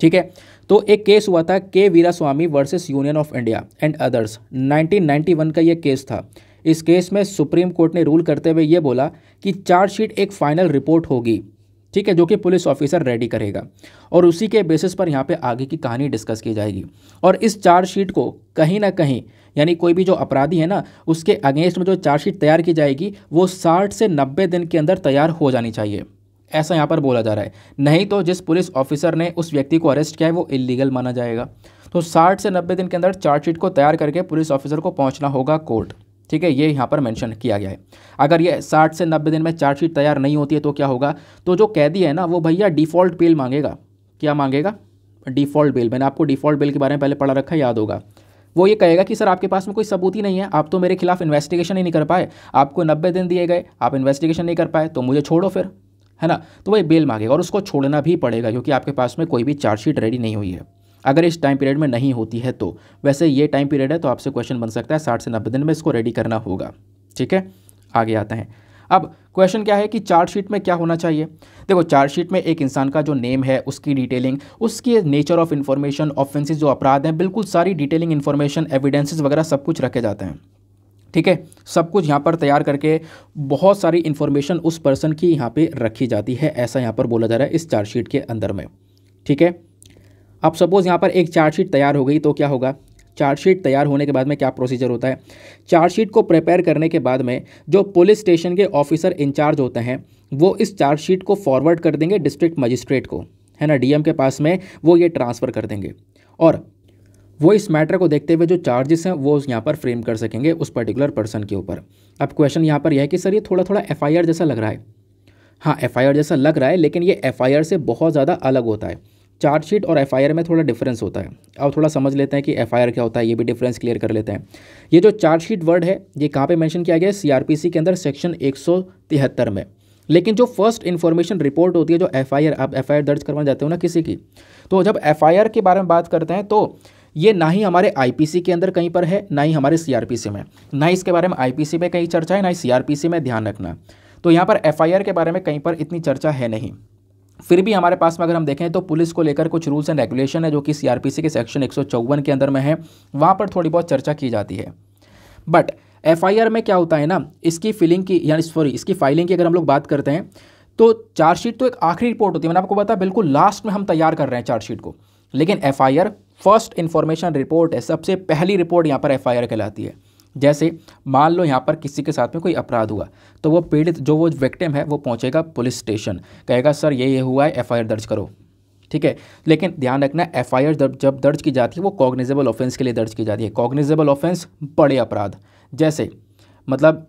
ठीक है तो एक केस हुआ था K Veeraswami versus union of India and others 1991 का यह केस था इस केस में सुप्रीम कोर्ट ने रूल करते हुए ये बोला कि चार्जशीट एक फाइनल रिपोर्ट होगी ठीक है जो कि पुलिस ऑफिसर रेडी करेगा और उसी के बेसिस पर यहाँ पे आगे की कहानी डिस्कस की जाएगी और इस चार्जशीट को कहीं ना कहीं यानी कोई भी जो अपराधी है ना उसके अगेंस्ट में जो चार्जशीट तैयार की जाएगी वो साठ से नब्बे दिन के अंदर तैयार हो जानी चाहिए ऐसा यहाँ पर बोला जा रहा है नहीं तो जिस पुलिस ऑफिसर ने उस व्यक्ति को अरेस्ट किया है वो इलीगल माना जाएगा तो साठ से नब्बे दिन के अंदर चार्जशीट को तैयार करके पुलिस ऑफिसर को पहुँचना होगा कोर्ट ठीक है ये यहाँ पर मेंशन किया गया है अगर ये साठ से नब्बे दिन में चार्जशीट तैयार नहीं होती है तो क्या होगा तो जो कैदी है ना वो भैया डिफ़ॉल्ट बेल मांगेगा क्या मांगेगा डिफ़ॉल्ट बेल मैंने आपको डिफ़ॉल्ट बेल के बारे में पहले पढ़ा रखा याद होगा वो ये कहेगा कि सर आपके पास में कोई सबूत ही नहीं है आप तो मेरे खिलाफ़ इन्वेस्टिगेशन ही नहीं कर पाए आपको नब्बे दिन दिए गए आप इन्वेस्टिगेशन नहीं कर पाए तो मुझे छोड़ो फिर है ना तो वही बेल मांगेगा और उसको छोड़ना भी पड़ेगा क्योंकि आपके पास में कोई भी चार्जशीट रेडी नहीं हुई है अगर इस टाइम पीरियड में नहीं होती है तो वैसे ये टाइम पीरियड है तो आपसे क्वेश्चन बन सकता है साठ से नब्बे दिन में इसको रेडी करना होगा ठीक है आगे आते हैं अब क्वेश्चन क्या है कि चार्जशीट में क्या होना चाहिए देखो चार्जशीट में एक इंसान का जो नेम है उसकी डिटेलिंग उसकी नेचर ऑफ इन्फॉर्मेशन ऑफेंसेस जो अपराध हैं बिल्कुल सारी डिटेलिंग इन्फॉर्मेशन एविडेंसिस वगैरह सब कुछ रखे जाते हैं ठीक है सब कुछ यहाँ पर तैयार करके बहुत सारी इन्फॉर्मेशन उस पर्सन की यहाँ पे रखी जाती है ऐसा यहाँ पर बोला जा रहा है इस चार्जशीट के अंदर में ठीक है अब सपोज़ यहाँ पर एक चार्जशीट तैयार हो गई तो क्या होगा चार्जशीट तैयार होने के बाद में क्या प्रोसीजर होता है चार्जशीट को प्रिपेयर करने के बाद में जो पुलिस स्टेशन के ऑफिसर इंचार्ज होते हैं वो इस चार्जशीट को फॉरवर्ड कर देंगे डिस्ट्रिक्ट मजिस्ट्रेट को है ना डीएम के पास में वो ये ट्रांसफ़र कर देंगे और वो इस मैटर को देखते हुए जो चार्जेस हैं वो यहाँ पर फ्रेम कर सकेंगे उस पर्टिकुलर पर्सन के ऊपर अब क्वेश्चन यहाँ पर यह है कि सर ये थोड़ा थोड़ा एफ जैसा लग रहा है हाँ एफ जैसा लग रहा है लेकिन ये एफ से बहुत ज़्यादा अलग होता है चार्जशीट और एफ में थोड़ा डिफरेंस होता है अब थोड़ा समझ लेते हैं कि एफ क्या होता है ये भी डिफरेंस क्लियर कर लेते हैं ये जो चार्जशीट वर्ड है ये कहाँ पे मेंशन किया गया है सी के अंदर सेक्शन एक में लेकिन जो फर्स्ट इन्फॉर्मेशन रिपोर्ट होती है जो एफ आप एफ दर्ज करवाना जाते हो ना किसी की तो जब एफ के बारे में बात करते हैं तो ये ना ही हमारे आईपीसी के अंदर कहीं पर है ना ही हमारे सीआरपीसी में ना ही इसके बारे में आईपीसी में कहीं चर्चा है ना ही सीआरपीसी में ध्यान रखना तो यहाँ पर एफआईआर के बारे में कहीं पर इतनी चर्चा है नहीं फिर भी हमारे पास में अगर हम देखें तो पुलिस को लेकर कुछ रूल्स एंड रेगुलेशन है जो कि सी के सेक्शन एक के अंदर में है वहाँ पर थोड़ी बहुत चर्चा की जाती है बट एफ में क्या होता है ना इसकी फिलिंग की यानी सॉरी इसकी फाइलिंग की अगर हम लोग बात करते हैं तो चार्जशीट तो एक आखिरी रिपोर्ट होती है मैंने आपको बताया बिल्कुल लास्ट में हम तैयार कर रहे हैं चार्जशीट को लेकिन एफ फर्स्ट इन्फॉर्मेशन रिपोर्ट है सबसे पहली रिपोर्ट यहाँ पर एफ कहलाती है जैसे मान लो यहाँ पर किसी के साथ में कोई अपराध हुआ तो वो पीड़ित जो वो विक्टिम है वो पहुँचेगा पुलिस स्टेशन कहेगा सर ये ये हुआ है एफ दर्ज करो ठीक है लेकिन ध्यान रखना एफ आई जब दर्ज की जाती है वो कॉग्निजेबल ऑफेंस के लिए दर्ज की जाती है कॉग्निजेबल ऑफेंस बड़े अपराध जैसे मतलब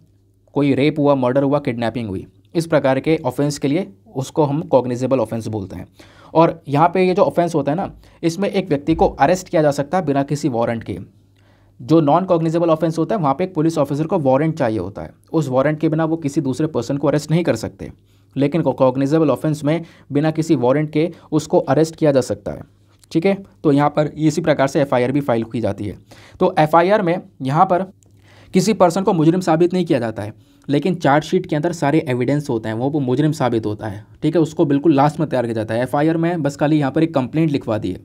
कोई रेप हुआ मर्डर हुआ किडनैपिंग हुई इस प्रकार के ऑफेंस के लिए उसको हम कॉग्निजेबल ऑफेंस बोलते हैं और यहाँ पे ये जो ऑफेंस होता है ना इसमें एक व्यक्ति को अरेस्ट किया जा सकता है बिना किसी वारंट के जो नॉन कॉग्निजेबल ऑफेंस होता है वहाँ पे एक पुलिस ऑफिसर को वारंट चाहिए होता है उस वारंट के बिना वो किसी दूसरे पर्सन को अरेस्ट नहीं कर सकते लेकिन कॉग्निजेबल ऑफेंस में बिना किसी वारंट के उसको अरेस्ट किया जा सकता है ठीक है तो यहाँ पर इसी प्रकार से एफ़ भी फाइल की जाती है तो एफ़ में यहाँ पर किसी पर्सन को मुजरिम साबित नहीं किया जाता है लेकिन चार्जशीट के अंदर सारे एविडेंस होते हैं वो वो मुजरिम साबित होता है ठीक है उसको बिल्कुल लास्ट में तैयार किया जाता है एफआईआर में बस खाली यहाँ पर एक कंप्लेंट लिखवा दी है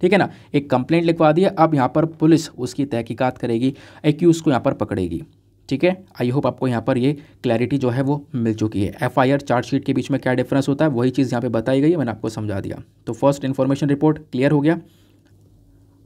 ठीक है ना एक कंप्लेंट लिखवा दिए अब यहाँ पर पुलिस उसकी तहकीकत करेगी एक्यूज़ को यहाँ पर पकड़ेगी ठीक है आई होप आपको यहाँ पर ये क्लैरिटी जो है वो मिल चुकी है एफ आई आर चार्जशीट के बीच में क्या डिफरेंस होता है वही चीज़ यहाँ पे बताई गई है मैंने आपको समझा दिया तो फर्स्ट इन्फॉर्मेशन रिपोर्ट क्लियर हो गया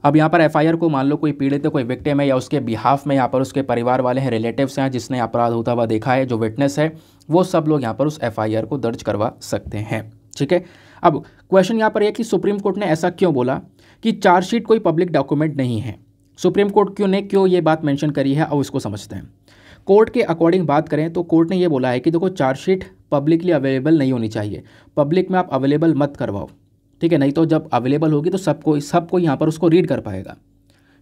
अब यहाँ पर एफआईआर को मान लो कोई पीड़ित है कोई विक्टिम है या उसके बिहाफ में यहाँ पर उसके परिवार वाले हैं रिलेटिव्स हैं जिसने अपराध होता हुआ देखा है जो विटनेस है वो सब लोग यहाँ पर उस एफआईआर को दर्ज करवा सकते हैं ठीक है अब क्वेश्चन यहाँ पर यह कि सुप्रीम कोर्ट ने ऐसा क्यों बोला कि चार्जशीट कोई पब्लिक डॉक्यूमेंट नहीं है सुप्रीम कोर्ट क्यों ने क्यों ये बात मैंशन करी है अब उसको समझते हैं कोर्ट के अकॉर्डिंग बात करें तो कोर्ट ने यह बोला है कि देखो चार्जशीट पब्लिकली अवेलेबल नहीं होनी चाहिए पब्लिक में आप अवेलेबल मत करवाओ ठीक है नहीं तो जब अवेलेबल होगी तो सबको सबको यहाँ पर उसको रीड कर पाएगा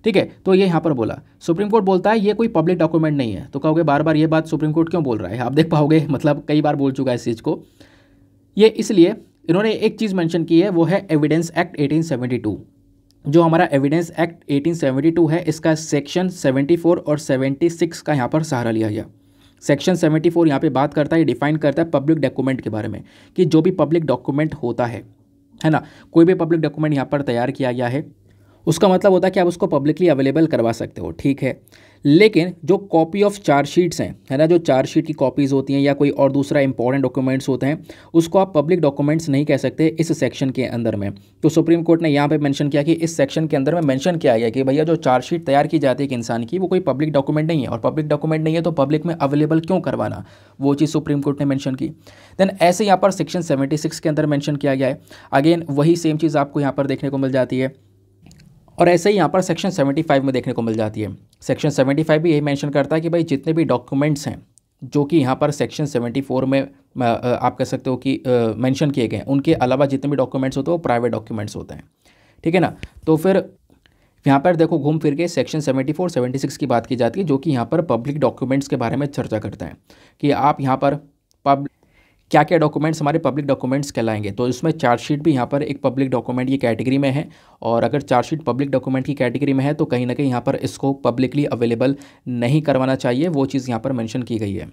ठीक है तो ये यहाँ पर बोला सुप्रीम कोर्ट बोलता है ये कोई पब्लिक डॉक्यूमेंट नहीं है तो कहोगे बार बार ये बात सुप्रीम कोर्ट क्यों बोल रहा है आप देख पाओगे मतलब कई बार बोल चुका है इस चीज़ को ये इसलिए इन्होंने एक चीज़ मेंशन की है वो है एविडेंस एक्ट 1872 जो हमारा एविडेंस एक्ट 1872 है इसका सेक्शन 74 और 76 का यहाँ पर सहारा लिया गया सेक्शन 74 फोर यहाँ पर बात करता है डिफाइन करता है पब्लिक डॉक्यूमेंट के बारे में कि जो भी पब्लिक डॉक्यूमेंट होता है है ना कोई भी पब्लिक डॉक्यूमेंट यहाँ पर तैयार किया गया है उसका मतलब होता है कि आप उसको पब्लिकली अवेलेबल करवा सकते हो ठीक है लेकिन जो कॉपी ऑफ चार्जशीट्स हैं है ना जो चार्जशीट की कॉपीज़ होती हैं या कोई और दूसरा इंपॉर्टेंट डॉक्यूमेंट्स होते हैं उसको आप पब्लिक डॉक्यूमेंट्स नहीं कह सकते इस सेक्शन के अंदर में तो सुप्रीम कोर्ट ने यहाँ पे मेंशन किया कि इस सेक्शन के अंदर में मेंशन किया गया कि भैया जो चार्जशीट तैयार की जाती है एक इंसान की वो कोई पब्लिक डॉक्यूमेंट नहीं है और पब्लिक डॉक्यूमेंट नहीं है तो पब्लिक में अवेलेबल क्यों करवाना वो चीज़ सुप्रीम कोर्ट ने मैंशन की देन ऐसे यहाँ पर सेक्शन सेवेंटी के अंदर मैंशन किया गया है अगेन वही सेम चीज़ आपको यहाँ पर देखने को मिल जाती है और ऐसे ही यहाँ पर सेक्शन 75 में देखने को मिल जाती है सेक्शन 75 भी यही मेंशन करता है कि भाई जितने भी डॉक्यूमेंट्स हैं जो कि यहाँ पर सेक्शन 74 में आप कह सकते हो कि मेंशन किए गए हैं उनके अलावा जितने भी डॉक्यूमेंट्स होते हैं वो प्राइवेट डॉक्यूमेंट्स होते हैं ठीक है ना तो फिर यहाँ पर देखो घूम फिर के सेक्शन 74, 76 की बात की जाती है जो कि यहाँ पर पब्लिक डॉक्यूमेंट्स के बारे में चर्चा करते हैं कि आप यहाँ पर पब क्या क्या डॉक्यूमेंट्स हमारे पब्लिक डॉक्यूमेंट्स कहलाएंगे तो इसमें चार्जशीट भी यहाँ पर एक पब्लिक डॉक्यूमेंट की कैटेगरी में है और अगर चार्जशीट पब्लिक डॉक्यूमेंट की कैटेगरी में है तो कहीं ना कहीं यहाँ पर इसको पब्लिकली अवेलेबल नहीं करवाना चाहिए वो चीज़ यहाँ पर मैंशन की गई है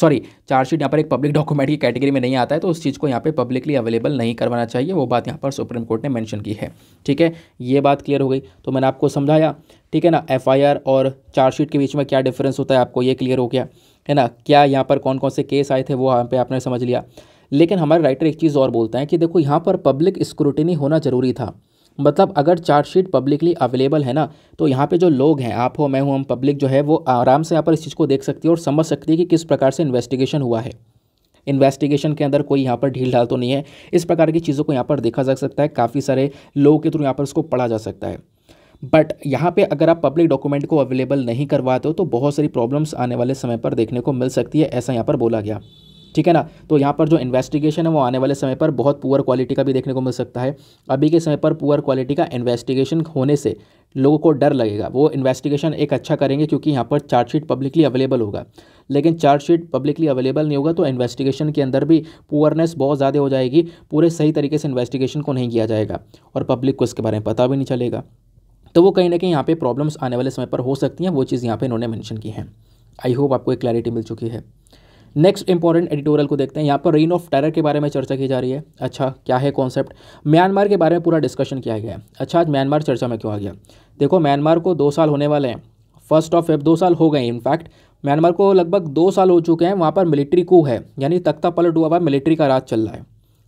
सॉरी चार्जशीट यहाँ पर एक पब्लिक डॉक्यूमेंट की कैटेगरी में नहीं आता है तो उस चीज़ को यहाँ पे पब्लिकली अवेलेबल नहीं करवाना चाहिए वो बात यहाँ पर सुप्रीम कोर्ट ने मेंशन की है ठीक है ये बात क्लियर हो गई तो मैंने आपको समझाया ठीक है ना एफआईआर और चार्जशीट के बीच में क्या डिफरेंस होता है आपको ये क्लियर हो गया है ना क्या यहाँ पर कौन कौन से केस आए थे वो यहाँ पे आपने समझ लिया लेकिन हमारे राइटर एक चीज़ और बोलते हैं कि देखो यहाँ पर पब्लिक स्क्रूटनी होना ज़रूरी था मतलब अगर चार्जशीट पब्लिकली अवेलेबल है ना तो यहाँ पे जो लोग हैं आप हो मैं हूँ हम पब्लिक जो है वो आराम से यहाँ पर इस चीज़ को देख सकती है और समझ सकती है कि किस प्रकार से इन्वेस्टिगेशन हुआ है इन्वेस्टिगेशन के अंदर कोई यहाँ पर ढील ढाल तो नहीं है इस प्रकार की चीज़ों को यहाँ पर देखा जा सकता है काफ़ी सारे लोगों के थ्रू यहाँ पर उसको पढ़ा जा सकता है बट यहाँ पे अगर आप पब्लिक डॉक्यूमेंट को अवेलेबल नहीं करवाते हो तो बहुत सारी प्रॉब्लम्स आने वाले समय पर देखने को मिल सकती है ऐसा यहाँ पर बोला गया ठीक है ना तो यहाँ पर जो इन्वेस्टिगेशन है वो आने वाले समय पर बहुत पुअर क्वालिटी का भी देखने को मिल सकता है अभी के समय पर पुअर क्वालिटी का इन्वेस्टिगेशन होने से लोगों को डर लगेगा वो इन्वेस्टिगेशन एक अच्छा करेंगे क्योंकि यहाँ पर चार्जशीट पब्लिकली अवेलेबल होगा लेकिन चार्जशीट पब्लिकली अवेलेबल नहीं होगा तो इन्वेस्टिगेशन के अंदर भी पुअरनेस बहुत ज़्यादा हो जाएगी पूरे सही तरीके से इन्वेस्टिगेशन को नहीं किया जाएगा और पब्लिक को इसके बारे में पता भी नहीं चलेगा तो वो कहीं ना कहीं यहाँ पे प्रॉब्लम्स आने वाले समय पर हो सकती हैं वो चीज़ यहाँ पे इन्होंने मेंशन की है आई होप आपको एक क्लैरिटी मिल चुकी है नेक्स्ट इंपॉर्टेंट एडिटोरियल को देखते हैं यहाँ पर रेन ऑफ टेरर के बारे में चर्चा की जा रही है अच्छा क्या है कॉन्सेप्ट म्यांमार के बारे में पूरा डिस्कशन किया गया है अच्छा आज म्यांमार चर्चा में क्यों आ गया देखो म्यांमार को दो साल होने वाले हैं फर्स्ट ऑफ फेब दो साल हो गए इनफैक्ट म्यांमार को लगभग दो साल हो चुके हैं वहाँ पर मिलिट्री कू है यानी तख्ता पलट हुआ हुआ मिलिट्री का राज चल रहा है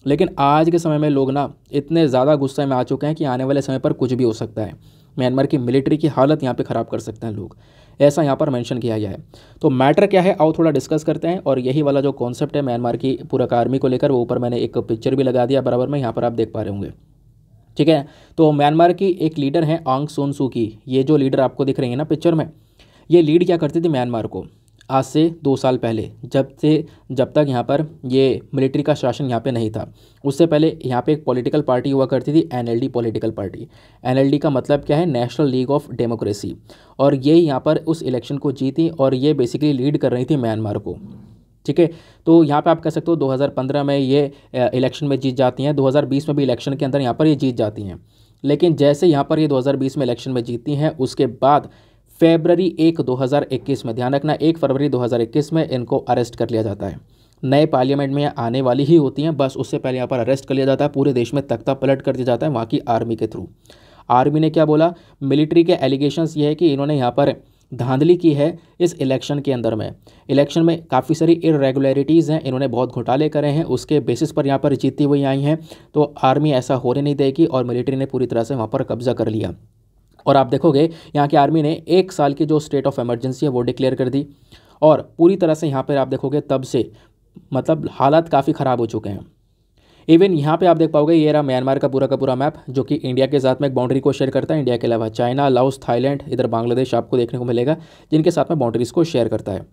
लेकिन आज के समय में लोग ना इतने ज़्यादा गुस्से में आ चुके हैं कि आने वाले समय पर कुछ भी हो सकता है म्यांमार की मिलिट्री की हालत यहाँ पे ख़राब कर सकते हैं लोग ऐसा यहाँ पर मेंशन किया गया है तो मैटर क्या है आओ थोड़ा डिस्कस करते हैं और यही वाला जो कॉन्सेप्ट है म्यांमार की पूरा आर्मी को लेकर वो ऊपर मैंने एक पिक्चर भी लगा दिया बराबर में यहाँ पर आप देख पा रहे होंगे ठीक है तो म्यांमार की एक लीडर है आंग सोनसू की ये जो लीडर आपको दिख रही है ना पिक्चर में ये लीड क्या करती थी म्यांमार को आज से दो साल पहले जब से जब तक यहाँ पर ये मिलिट्री का शासन यहाँ पे नहीं था उससे पहले यहाँ पे एक पॉलिटिकल पार्टी हुआ करती थी एनएलडी पॉलिटिकल पार्टी एनएलडी का मतलब क्या है नेशनल लीग ऑफ डेमोक्रेसी और ये यहाँ पर उस इलेक्शन को जीती और ये बेसिकली लीड कर रही थी म्यांमार को ठीक है तो यहाँ पे आप कह सकते हो 2015 में ये इलेक्शन में जीत जाती हैं 2020 में भी इलेक्शन के अंदर यहाँ पर ये जीत जाती हैं लेकिन जैसे यहाँ पर ये 2020 में इलेक्शन में जीती हैं उसके बाद फेबररी एक 2021 में ध्यान रखना एक फरवरी 2021 में इनको अरेस्ट कर लिया जाता है नए पार्लियामेंट में आने वाली ही होती हैं बस उससे पहले यहाँ पर अरेस्ट कर लिया जाता है पूरे देश में तख्ता पलट कर दिया जाता है वहाँ की आर्मी के थ्रू आर्मी ने क्या बोला मिलिट्री के एलिगेशंस ये है कि इन्होंने यहाँ पर धांधली की है इस इलेक्शन के अंदर में इलेक्शन में काफ़ी सारी इरेगुलरिटीज़ हैं इन्होंने बहुत घोटाले करे हैं उसके बेसिस पर यहाँ पर जीती हुई आई हैं तो आर्मी ऐसा होने नहीं देगी और मिलिट्री ने पूरी तरह से वहाँ पर कब्जा कर लिया और आप देखोगे यहाँ की आर्मी ने एक साल की जो स्टेट ऑफ एमरजेंसी है वो डिक्लेयर कर दी और पूरी तरह से यहाँ पर आप देखोगे तब से मतलब हालात काफ़ी ख़राब हो चुके हैं इवन यहाँ पे आप देख पाओगे ये रहा म्यांमार का पूरा का पूरा मैप जो कि इंडिया के साथ में एक बाउंड्री को शेयर करता है इंडिया के अलावा चाइना लाउस थाईलैंड इधर बांग्लादेश आपको देखने को मिलेगा जिनके साथ में बाउंड्रीज़ को शेयर करता है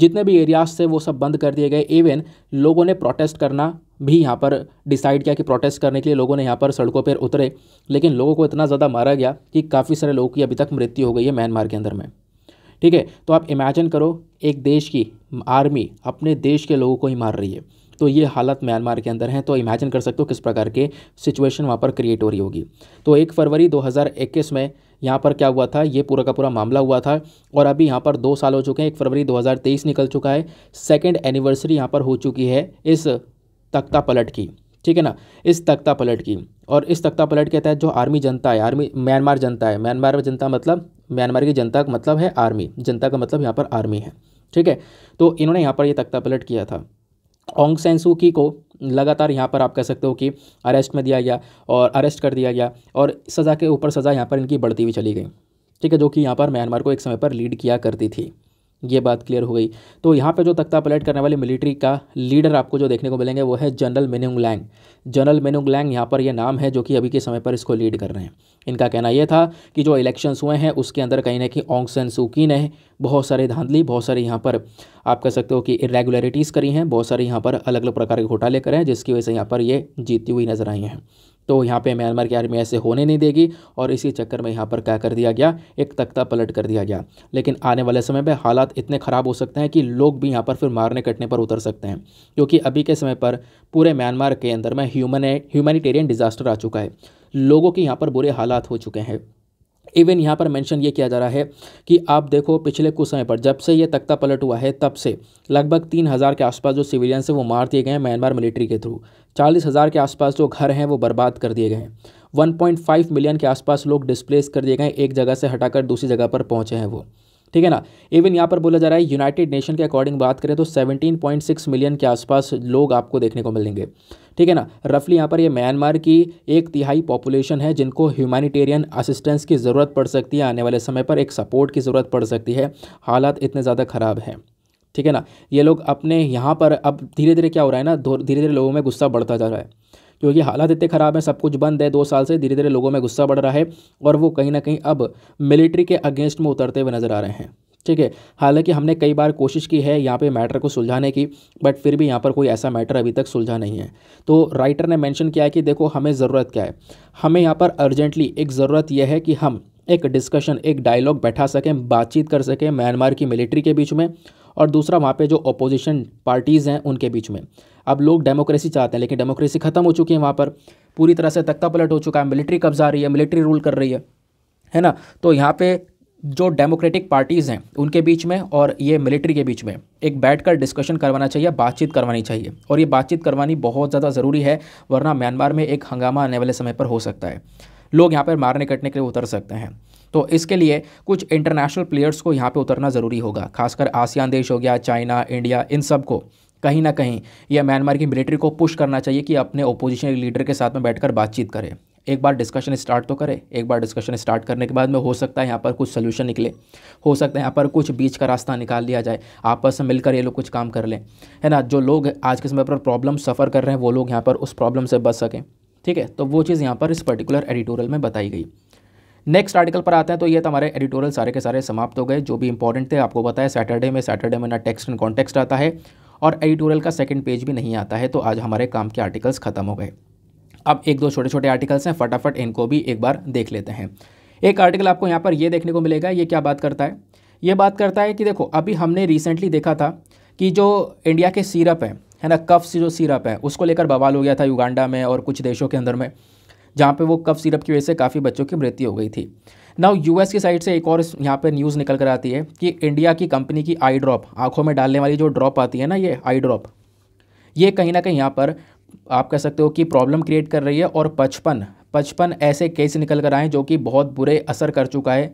जितने भी एरियाज थे वो सब बंद कर दिए गए इवन लोगों ने प्रोटेस्ट करना भी यहाँ पर डिसाइड किया कि प्रोटेस्ट करने के लिए लोगों ने यहाँ पर सड़कों पर उतरे लेकिन लोगों को इतना ज़्यादा मारा गया कि काफ़ी सारे लोगों की अभी तक मृत्यु हो गई है म्यांमार के अंदर में ठीक है तो आप इमेजिन करो एक देश की आर्मी अपने देश के लोगों को ही मार रही है तो ये हालत म्यांमार के अंदर है तो इमेजिन कर सकते हो किस प्रकार के सिचुएशन वहाँ पर क्रिएट हो रही होगी तो एक फरवरी 2021 में यहाँ पर क्या हुआ था ये पूरा का पूरा मामला हुआ था और अभी यहाँ पर दो साल हो चुके हैं एक फरवरी 2023 निकल चुका है सेकेंड एनिवर्सरी यहाँ पर हो चुकी है इस तख्ता पलट की ठीक है ना इस तख्ता पलट की और इस तख्ता पलट के तहत जो आर्मी जनता है आर्मी म्यांमार जनता है म्यांमार जनता मतलब म्यांमार की जनता का मतलब है आर्मी जनता का मतलब यहाँ पर आर्मी है ठीक है तो इन्होंने यहाँ पर यह तख्ता पलट किया था ओंग सेंसुकी की को लगातार यहाँ पर आप कह सकते हो कि अरेस्ट में दिया गया और अरेस्ट कर दिया गया और सज़ा के ऊपर सज़ा यहाँ पर इनकी बढ़ती हुई चली गई ठीक है जो कि यहाँ पर म्यांमार को एक समय पर लीड किया करती थी ये बात क्लियर हो गई तो यहाँ पे जो तख्ता पलट करने वाले मिलिट्री का लीडर आपको जो देखने को मिलेंगे वो है जनरल मेनुंग लैंग जनरल मेनुंग लैंग यहाँ पर ये नाम है जो कि अभी के समय पर इसको लीड कर रहे हैं इनका कहना यह था कि जो इलेक्शंस हुए हैं उसके अंदर कहीं ना कहीं ऑंग सन सूकी ने बहुत सारे धांधली बहुत सारे यहाँ पर आप कह सकते हो कि इरेगुलरिटीज़ करी हैं बहुत सारे यहाँ पर अलग अलग प्रकार के घोटाले करें जिसकी वजह से यहाँ पर ये जीती हुई नजर आई हैं तो यहाँ पे म्यांमार की आर्मी ऐसे होने नहीं देगी और इसी चक्कर में यहाँ पर क्या कर दिया गया एक तख्ता पलट कर दिया गया लेकिन आने वाले समय में हालात इतने ख़राब हो सकते हैं कि लोग भी यहाँ पर फिर मारने कटने पर उतर सकते हैं क्योंकि अभी के समय पर पूरे म्यांमार के अंदर में ह्यूमन ह्यूमैनिटेरियन डिज़ास्टर आ चुका है लोगों के यहाँ पर बुरे हालात हो चुके हैं इवन यहाँ पर मेंशन ये किया जा रहा है कि आप देखो पिछले कुछ समय पर जब से ये तख्ता पलट हुआ है तब से लगभग तीन हज़ार के आसपास जो सिविलियंस हैं वो मार दिए गए हैं म्यांमार मिलिट्री के थ्रू चालीस हज़ार के आसपास जो घर हैं वो बर्बाद कर दिए गए हैं 1.5 मिलियन के आसपास लोग डिस्प्लेस कर दिए गए एक जगह से हटाकर दूसरी जगह पर पहुँचे हैं वो ठीक है ना इवन यहाँ पर बोला जा रहा है यूनाइटेड नेशन के अकॉर्डिंग बात करें तो 17.6 मिलियन के आसपास लोग आपको देखने को मिलेंगे ठीक है ना रफली यहाँ पर ये म्यांमार की एक तिहाई पॉपुलेशन है जिनको ह्यूमैनिटेरियन असिस्टेंस की ज़रूरत पड़ सकती है आने वाले समय पर एक सपोर्ट की ज़रूरत पड़ सकती है हालात इतने ज़्यादा ख़राब हैं ठीक है ना ये लोग अपने यहाँ पर अब धीरे धीरे क्या हो रहा है ना धीरे धीरे लोगों में गुस्सा बढ़ता जा रहा है क्योंकि हालात इतने ख़राब हैं सब कुछ बंद है दो साल से धीरे धीरे लोगों में गुस्सा बढ़ रहा है और वो कहीं ना कहीं अब मिलिट्री के अगेंस्ट में उतरते हुए नज़र आ रहे हैं ठीक है हालांकि हमने कई बार कोशिश की है यहाँ पे मैटर को सुलझाने की बट फिर भी यहाँ पर कोई ऐसा मैटर अभी तक सुलझा नहीं है तो राइटर ने मेंशन किया है कि देखो हमें ज़रूरत क्या है हमें यहाँ पर अर्जेंटली एक ज़रूरत यह है कि हम एक डिस्कशन एक डायलॉग बैठा सकें बातचीत कर सकें म्यांमार की मिलिट्री के बीच में और दूसरा वहाँ पर जो अपोजिशन पार्टीज़ हैं उनके बीच में अब लोग डेमोक्रेसी चाहते हैं लेकिन डेमोक्रेसी ख़त्म हो चुकी है वहाँ पर पूरी तरह से तख्ता पलट हो चुका है मिलिट्री कब्जा रही है मिलिट्री रूल कर रही है है ना तो यहाँ पे जो डेमोक्रेटिक पार्टीज़ हैं उनके बीच में और ये मिलिट्री के बीच में एक बैठकर डिस्कशन करवाना चाहिए बातचीत करवानी चाहिए और ये बातचीत करवानी बहुत ज़्यादा ज़रूरी है वरना म्यांमार में एक हंगामा आने वाले समय पर हो सकता है लोग यहाँ पर मारने कटने के लिए उतर सकते हैं तो इसके लिए कुछ इंटरनेशनल प्लेयर्स को यहाँ पे उतरना ज़रूरी होगा खासकर आसियान देश हो गया चाइना इंडिया इन सब को कहीं ना कहीं या म्यांमार की मिलिट्री को पुश करना चाहिए कि अपने ओपोजिशन लीडर के साथ में बैठकर बातचीत करें एक बार डिस्कशन स्टार्ट तो करें एक बार डिस्कशन स्टार्ट करने के बाद में हो सकता है यहाँ पर कुछ सोल्यूशन निकले हो सकता है यहाँ पर कुछ बीच का रास्ता निकाल दिया जाए आपस में मिलकर ये लोग कुछ काम कर लें है ना जो लोग आज के समय पर प्रॉब्लम सफ़र कर रहे हैं वो लोग यहाँ पर उस प्रॉब्लम से बच सकें ठीक है तो वो चीज़ यहाँ पर इस पर्टिकुलर एडिटोरियल में बताई गई नेक्स्ट आर्टिकल पर आते हैं तो ये तो हमारे एडिटोरियल सारे के सारे समाप्त हो गए जो भी इंपॉर्टेंट थे आपको बताया सैटरडे में सैटरडे में ना टेक्स्ट एंड कॉन्टेक्स्ट आता है और एडिटोरियल का सेकेंड पेज भी नहीं आता है तो आज हमारे काम के आर्टिकल्स ख़त्म हो गए अब एक दो छोटे छोटे आर्टिकल्स हैं फटाफट इनको भी एक बार देख लेते हैं एक आर्टिकल आपको यहाँ पर ये देखने को मिलेगा ये क्या बात करता है ये बात करता है कि देखो अभी हमने रिसेंटली देखा था कि जो इंडिया के सीरप है है ना कफ से जो सीरप है उसको लेकर बवाल हो गया था युगांडा में और कुछ देशों के अंदर में जहाँ पे वो कफ सीरप की वजह से काफ़ी बच्चों की मृत्यु हो गई थी नाउ यूएस की साइड से एक और यहाँ पर न्यूज़ निकल कर आती है कि इंडिया की कंपनी की आई ड्रॉप आँखों में डालने वाली जो ड्रॉप आती है ना ये आई ड्रॉप ये कहीं ना कहीं यहाँ पर आप कह सकते हो कि प्रॉब्लम क्रिएट कर रही है और पचपन पचपन ऐसे केस निकल कर आए जो कि बहुत बुरे असर कर चुका है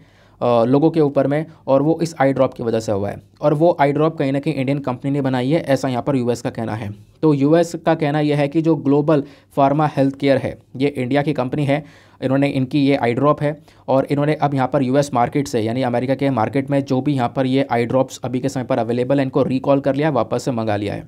लोगों के ऊपर में और वो इस आई ड्रॉप की वजह से हुआ है और वो आई ड्रॉप कहीं ना कहीं इंडियन कंपनी ने बनाई है ऐसा यहाँ पर यूएस का कहना है तो यूएस का कहना यह है कि जो ग्लोबल फार्मा हेल्थ केयर है ये इंडिया की कंपनी है इन्होंने इनकी ये आई ड्रॉप है और इन्होंने अब यहाँ पर यूएस मार्केट से यानी अमेरिका के मार्केट में जो भी यहाँ पर ये आई ड्रॉप्स अभी के समय पर अवेलेबल है इनको रिकॉल कर लिया वापस से मंगा लिया है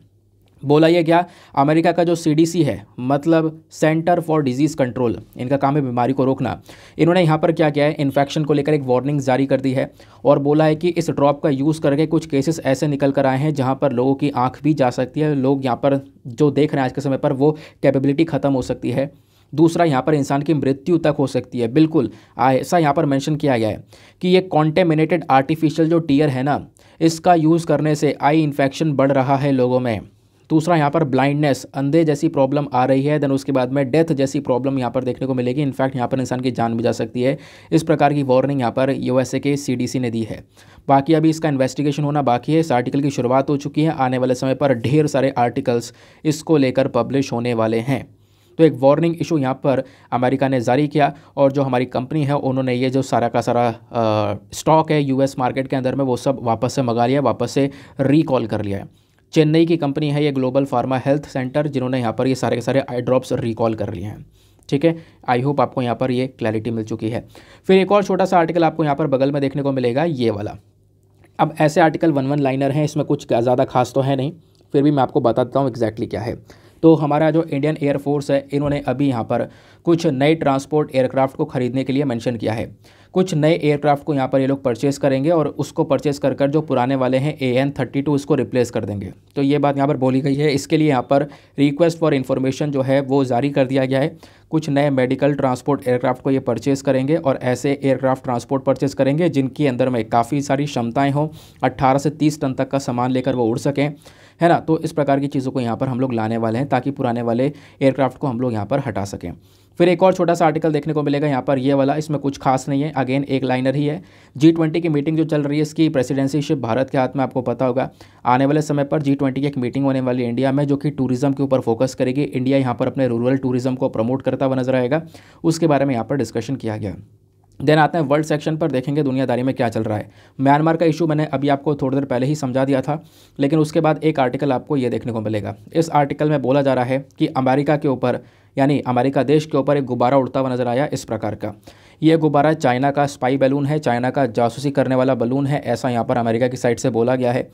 बोला ये क्या अमेरिका का जो सीडीसी है मतलब सेंटर फॉर डिजीज़ कंट्रोल इनका काम है बीमारी को रोकना इन्होंने यहाँ पर क्या किया है इन्फेक्शन को लेकर एक वार्निंग जारी कर दी है और बोला है कि इस ड्रॉप का यूज़ करके कुछ केसेस ऐसे निकल कर आए हैं जहाँ पर लोगों की आँख भी जा सकती है लोग यहाँ पर जो देख रहे हैं आज के समय पर वो कैपेबिलिटी ख़त्म हो सकती है दूसरा यहाँ पर इंसान की मृत्यु तक हो सकती है बिल्कुल ऐसा यहाँ पर मेंशन किया गया है कि ये कॉन्टेमिनेटेड आर्टिफिशियल जो टीयर है ना इसका यूज़ करने से आई इन्फेक्शन बढ़ रहा है लोगों में दूसरा यहाँ पर ब्लाइंडनेस अंधे जैसी प्रॉब्लम आ रही है देन उसके बाद में डेथ जैसी प्रॉब्लम यहाँ पर देखने को मिलेगी इनफैक्ट यहाँ पर इंसान की जान भी जा सकती है इस प्रकार की वार्निंग यहाँ पर यूएसए के सीडीसी ने दी है बाकी अभी इसका इन्वेस्टिगेशन होना बाकी है इस आर्टिकल की शुरुआत हो चुकी है आने वाले समय पर ढेर सारे आर्टिकल्स इसको लेकर पब्लिश होने वाले हैं तो एक वार्निंग इशू यहाँ पर अमेरिका ने जारी किया और जो हमारी कंपनी है उन्होंने ये जो सारा का सारा स्टॉक है यूएस मार्केट के अंदर में वो सब वापस से मंगा लिया वापस से रिकॉल कर लिया है चेन्नई की कंपनी है ये ग्लोबल फार्मा हेल्थ सेंटर जिन्होंने यहाँ पर ये सारे के सारे आई ड्रॉप्स रिकॉल कर लिए हैं ठीक है आई होप आपको यहाँ पर ये क्लैरिटी मिल चुकी है फिर एक और छोटा सा आर्टिकल आपको यहाँ पर बगल में देखने को मिलेगा ये वाला अब ऐसे आर्टिकल वन वन लाइनर हैं इसमें कुछ ज़्यादा खास तो है नहीं फिर भी मैं आपको बता देता हूँ एग्जैक्टली क्या है तो हमारा जो इंडियन एयरफोर्स है इन्होंने अभी यहाँ पर कुछ नए ट्रांसपोर्ट एयरक्राफ्ट को खरीदने के लिए मेंशन किया है कुछ नए एयरक्राफ्ट को यहाँ पर ये लोग परचेस करेंगे और उसको परचेस कर कर जो पुराने वाले हैं ए एन थर्टी टू उसको रिप्लेस कर देंगे तो ये बात यहाँ पर बोली गई है इसके लिए यहाँ पर रिक्वेस्ट फॉर इन्फॉर्मेशन जो है वो जारी कर दिया गया है कुछ नए मेडिकल ट्रांसपोर्ट एयरक्राफ्ट को ये परचेस करेंगे और ऐसे एयरक्राफ्ट ट्रांसपोर्ट परचेस करेंगे जिनके अंदर में काफ़ी सारी क्षमताएँ हों अट्ठारह से तीस टन तक का सामान लेकर वो उड़ सकें है ना तो इस प्रकार की चीज़ों को यहाँ पर हम लोग लाने वाले हैं ताकि पुराने वाले एयरक्राफ्ट को हम लोग यहाँ पर हटा सकें फिर एक और छोटा सा आर्टिकल देखने को मिलेगा यहाँ पर ये वाला इसमें कुछ खास नहीं है अगेन एक लाइनर ही है जी ट्वेंटी की मीटिंग जो चल रही है इसकी प्रेसिडेंसीशिप भारत के हाथ में आपको पता होगा आने वाले समय पर जी ट्वेंटी की एक मीटिंग होने वाली इंडिया में जो कि टूरिज्म के ऊपर फोकस करेगी इंडिया यहाँ पर अपने रूरल टूरिज्म को प्रमोट करता हुआ नजर आएगा उसके बारे में यहाँ पर डिस्कशन किया गया देन आते हैं वर्ल्ड सेक्शन पर देखेंगे दुनियादारी में क्या चल रहा है म्यांमार का इशू मैंने अभी आपको थोड़ी देर पहले ही समझा दिया था लेकिन उसके बाद एक आर्टिकल आपको ये देखने को मिलेगा इस आर्टिकल में बोला जा रहा है कि अमेरिका के ऊपर यानी अमेरिका देश के ऊपर एक गुब्बारा उड़ता हुआ नज़र आया इस प्रकार का ये गुब्बारा चाइना का स्पाई बैलून है चाइना का जासूसी करने वाला बलून है ऐसा यहाँ पर अमेरिका की साइड से बोला गया है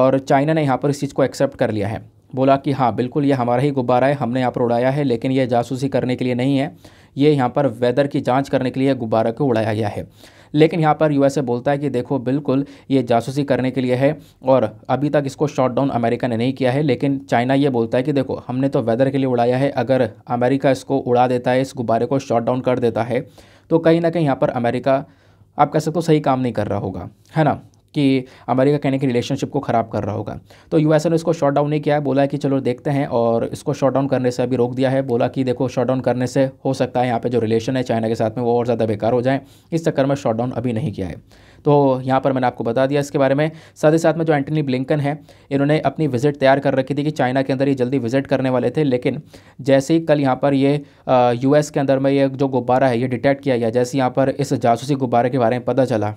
और चाइना ने यहाँ पर इस चीज़ को एक्सेप्ट कर लिया है बोला कि हाँ बिल्कुल ये हमारा ही गुब्बारा है हमने यहाँ पर उड़ाया है लेकिन ये जासूसी करने के लिए नहीं है ये यहाँ पर वेदर की जाँच करने के लिए गुब्बारा को उड़ाया गया है लेकिन यहाँ पर यूएसए बोलता है कि देखो बिल्कुल ये जासूसी करने के लिए है और अभी तक इसको शॉट डाउन अमेरिका ने नहीं किया है लेकिन चाइना ये बोलता है कि देखो हमने तो वेदर के लिए उड़ाया है अगर अमेरिका इसको उड़ा देता है इस गुब्बारे को शॉट डाउन कर देता है तो कहीं ना कहीं यहाँ पर अमेरिका आप कह सकते हो सही काम नहीं कर रहा होगा है ना कि अमेरिका कहने की रिलेशनशिप को ख़राब कर रहा होगा तो यू ने इसको शॉट डाउन नहीं किया है बोला कि चलो देखते हैं और इसको शॉट डाउन करने से अभी रोक दिया है बोला कि देखो शॉट डाउन करने से हो सकता है यहाँ पर जो रिलेशन है चाइना के साथ में वो और ज़्यादा बेकार हो जाए इस चक्कर में शॉट डाउन अभी नहीं किया है तो यहाँ पर मैंने आपको बता दिया इसके बारे में साथ ही साथ में जो एंटनी ब्लिंकन है इन्होंने अपनी विजिट तैयार कर रखी थी कि चाइना के अंदर ये जल्दी विजिट करने वाले थे लेकिन जैसे ही कल यहाँ पर ये यूएस के अंदर में ये जो गुब्बारा है ये डिटेक्ट किया गया जैसे यहाँ पर इस जासूसी गुब्बारे के बारे में पता चला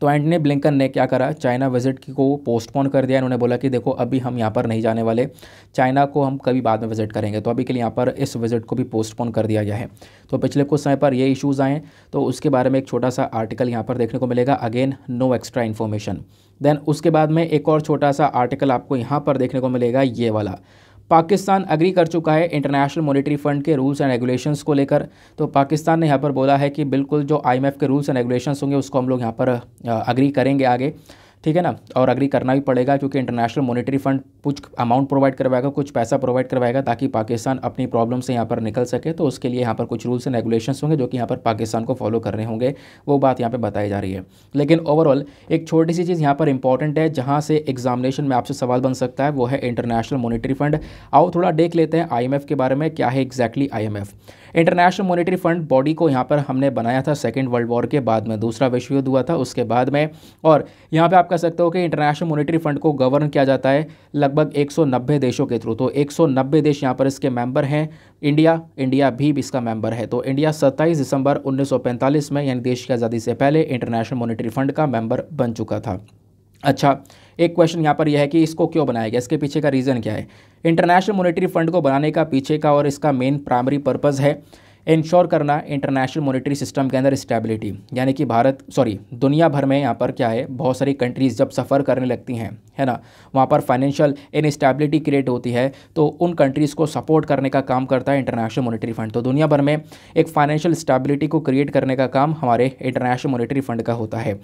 तो एंटनी ब्लिंकन ने क्या करा चाइना विजिट को पोस्टपोन कर दिया इन्होंने बोला कि देखो अभी हम यहाँ पर नहीं जाने वाले चाइना को हम कभी बाद में विजिट करेंगे तो अभी के लिए यहाँ पर इस विजिट को भी पोस्टपोन कर दिया गया है तो पिछले कुछ समय पर ये इशूज़ आए तो उसके बारे में एक छोटा सा आर्टिकल यहाँ पर देखने को मिलेगा again no extra information then उसके बाद में एक और छोटा सा आर्टिकल आपको यहाँ पर देखने को मिलेगा ये वाला पाकिस्तान अग्री कर चुका है इंटरनेशनल मॉनेटरी फंड के रूल्स एंड रेगुलेशंस को लेकर तो पाकिस्तान ने यहाँ पर बोला है कि बिल्कुल जो आईएमएफ के रूल्स एंड रेगुलेशंस होंगे उसको हम लोग यहाँ पर अग्री करेंगे आगे ठीक है ना और अग्री करना भी पड़ेगा क्योंकि इंटरनेशनल मॉनेटरी फंड कुछ अमाउंट प्रोवाइड करवाएगा कुछ पैसा प्रोवाइड करवाएगा ताकि पाकिस्तान अपनी प्रॉब्लम से यहाँ पर निकल सके तो उसके लिए यहाँ पर कुछ रूल्स एंड रेगुलेशन होंगे जो कि यहाँ पर पाकिस्तान को फॉलो कर रहे होंगे वो बात यहाँ पर बताई जा रही है लेकिन ओवरऑल एक छोटी सी चीज़ यहाँ पर इंपॉर्टेंट है जहाँ से एग्जामिनेशन में आपसे सवाल बन सकता है वो है इंटरनेशनल मॉनिटरी फंड आओ थोड़ा देख लेते हैं आई के बारे में क्या है एग्जैक्टली आई इंटरनेशनल मॉनेटरी फंड बॉडी को यहाँ पर हमने बनाया था सेकेंड वर्ल्ड वॉर के बाद में दूसरा विश्व युद्ध हुआ था उसके बाद में और यहाँ पर आप कह सकते हो कि इंटरनेशनल मॉनेटरी फंड को गवर्न किया जाता है लगभग एक देशों के थ्रू तो एक देश यहाँ पर इसके मेंबर हैं इंडिया इंडिया भी इसका मेंबर है तो इंडिया 27 दिसंबर 1945 में यानी देश की आज़ादी से पहले इंटरनेशनल मॉनेटरी फंड का मेंबर बन चुका था अच्छा एक क्वेश्चन यहाँ पर यह है कि इसको क्यों बनाया गया इसके पीछे का रीज़न क्या है इंटरनेशनल मॉनेटरी फंड को बनाने का पीछे का और इसका मेन प्राइमरी पर्पज़ है इंश्योर करना इंटरनेशनल मॉनेटरी सिस्टम के अंदर स्टेबिलिटी यानी कि भारत सॉरी दुनिया भर में यहाँ पर क्या है बहुत सारी कंट्रीज़ जब सफ़र करने लगती हैं है ना वहाँ पर फाइनेंशियल इनस्टेबिलिटी क्रिएट होती है तो उन कंट्रीज़ को सपोर्ट करने का काम करता है इंटरनेशनल मॉनेटरी फंड तो दुनिया भर में एक फाइनेंशियल स्टेबिलिटी को क्रिएट करने का काम हमारे इंटरनेशनल मॉनेटरी फंड का होता है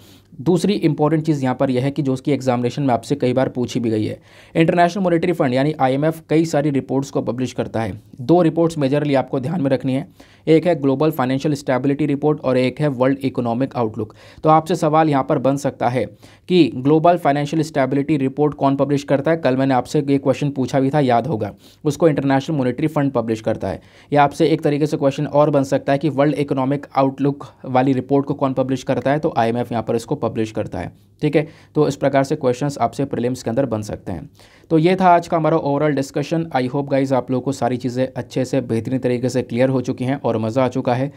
दूसरी इंपॉर्टेंट चीज़ यहाँ पर यह है कि जो उसकी एग्जामिनेशन में आपसे कई बार पूछी भी गई है इंटरनेशनल मॉनेटरी फंड यानी आई कई सारी रिपोर्ट्स को पब्लिश करता है दो रिपोर्ट्स मेजरली आपको ध्यान में रखनी है एक है ग्लोबल फाइनेंशियल स्टेबिलिटी रिपोर्ट और एक है वर्ल्ड इकोनॉमिक आउटलुक तो आपसे सवाल यहाँ पर बन सकता है कि ग्लोबल फाइनेंशियल स्टेबिलिटी रिपोर्ट कौन पब्लिश करता है कल मैंने आपसे ये क्वेश्चन पूछा भी था याद होगा उसको इंटरनेशनल मोनिट्री फंड पब्लिश करता है या आपसे एक तरीके से क्वेश्चन और बन सकता है कि वर्ल्ड इकोनॉमिक आउटलुक वाली रिपोर्ट को कौन पब्लिश करता है तो आई एम यहाँ पर इसको पब्लिश करता है ठीक है तो इस प्रकार से क्वेश्चंस आपसे प्रीलिम्स के अंदर बन सकते हैं तो ये था आज का हमारा overall discussion I hope guys आप लोगों को सारी चीज़ें अच्छे से बेहतरीन तरीके से क्लियर हो चुकी हैं और मज़ा आ चुका है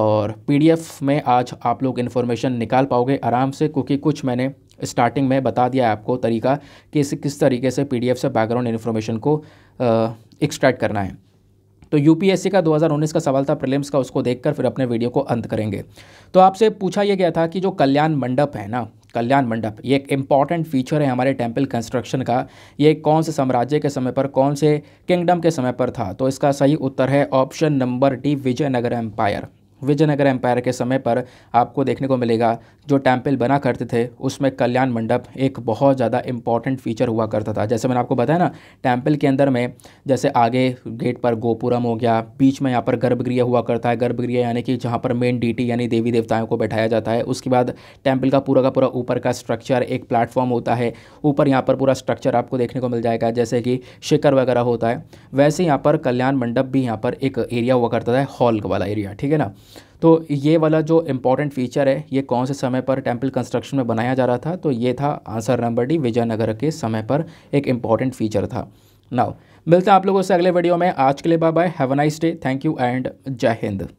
और पीडीएफ में आज आप लोग इन्फॉर्मेशन निकाल पाओगे आराम से क्योंकि कुछ मैंने स्टार्टिंग में बता दिया आपको तरीका कि इस किस तरीके से पी से बैकग्राउंड इन्फॉर्मेशन को एक्सट्रैक्ट करना है तो यूपीएससी का 2019 का सवाल था प्रीलिम्स का उसको देखकर फिर अपने वीडियो को अंत करेंगे तो आपसे पूछा यह गया था कि जो कल्याण मंडप है ना कल्याण मंडप ये एक इम्पॉर्टेंट फीचर है हमारे टेम्पल कंस्ट्रक्शन का ये कौन से साम्राज्य के समय पर कौन से किंगडम के समय पर था तो इसका सही उत्तर है option number D Vijayanagar empire Vijayanagar empire के समय पर आपको देखने को मिलेगा जो टेम्पल बना करते थे उसमें कल्याण मंडप एक बहुत ज़्यादा इंपॉर्टेंट फीचर हुआ करता था जैसे मैंने आपको बताया ना टेम्पल के अंदर में जैसे आगे गेट पर गोपुरम हो गया बीच में यहाँ पर गर्भगृह हुआ करता है गर्भगृह यानी कि जहाँ पर मेन डीटी यानी देवी देवताओं को बैठाया जाता है उसके बाद टेम्पल का पूरा का पूरा ऊपर का स्ट्रक्चर एक प्लेटफॉर्म होता है ऊपर यहाँ पर पूरा स्ट्रक्चर आपको देखने को मिल जाएगा जैसे कि शिखर वगैरह होता है वैसे यहाँ पर कल्याण मंडप भी यहाँ पर एक एरिया हुआ करता था हॉल वाला एरिया ठीक है ना तो ये वाला जो इम्पोर्टेंट फीचर है ये कौन से समय पर टेम्पल कंस्ट्रक्शन में बनाया जा रहा था तो ये था आंसर नंबर डी विजयनगर के समय पर एक इम्पॉर्टेंट फीचर था नाउ मिलते हैं आप लोगों से अगले वीडियो में आज के लिए bye bye have a nice day thank you and जय हिंद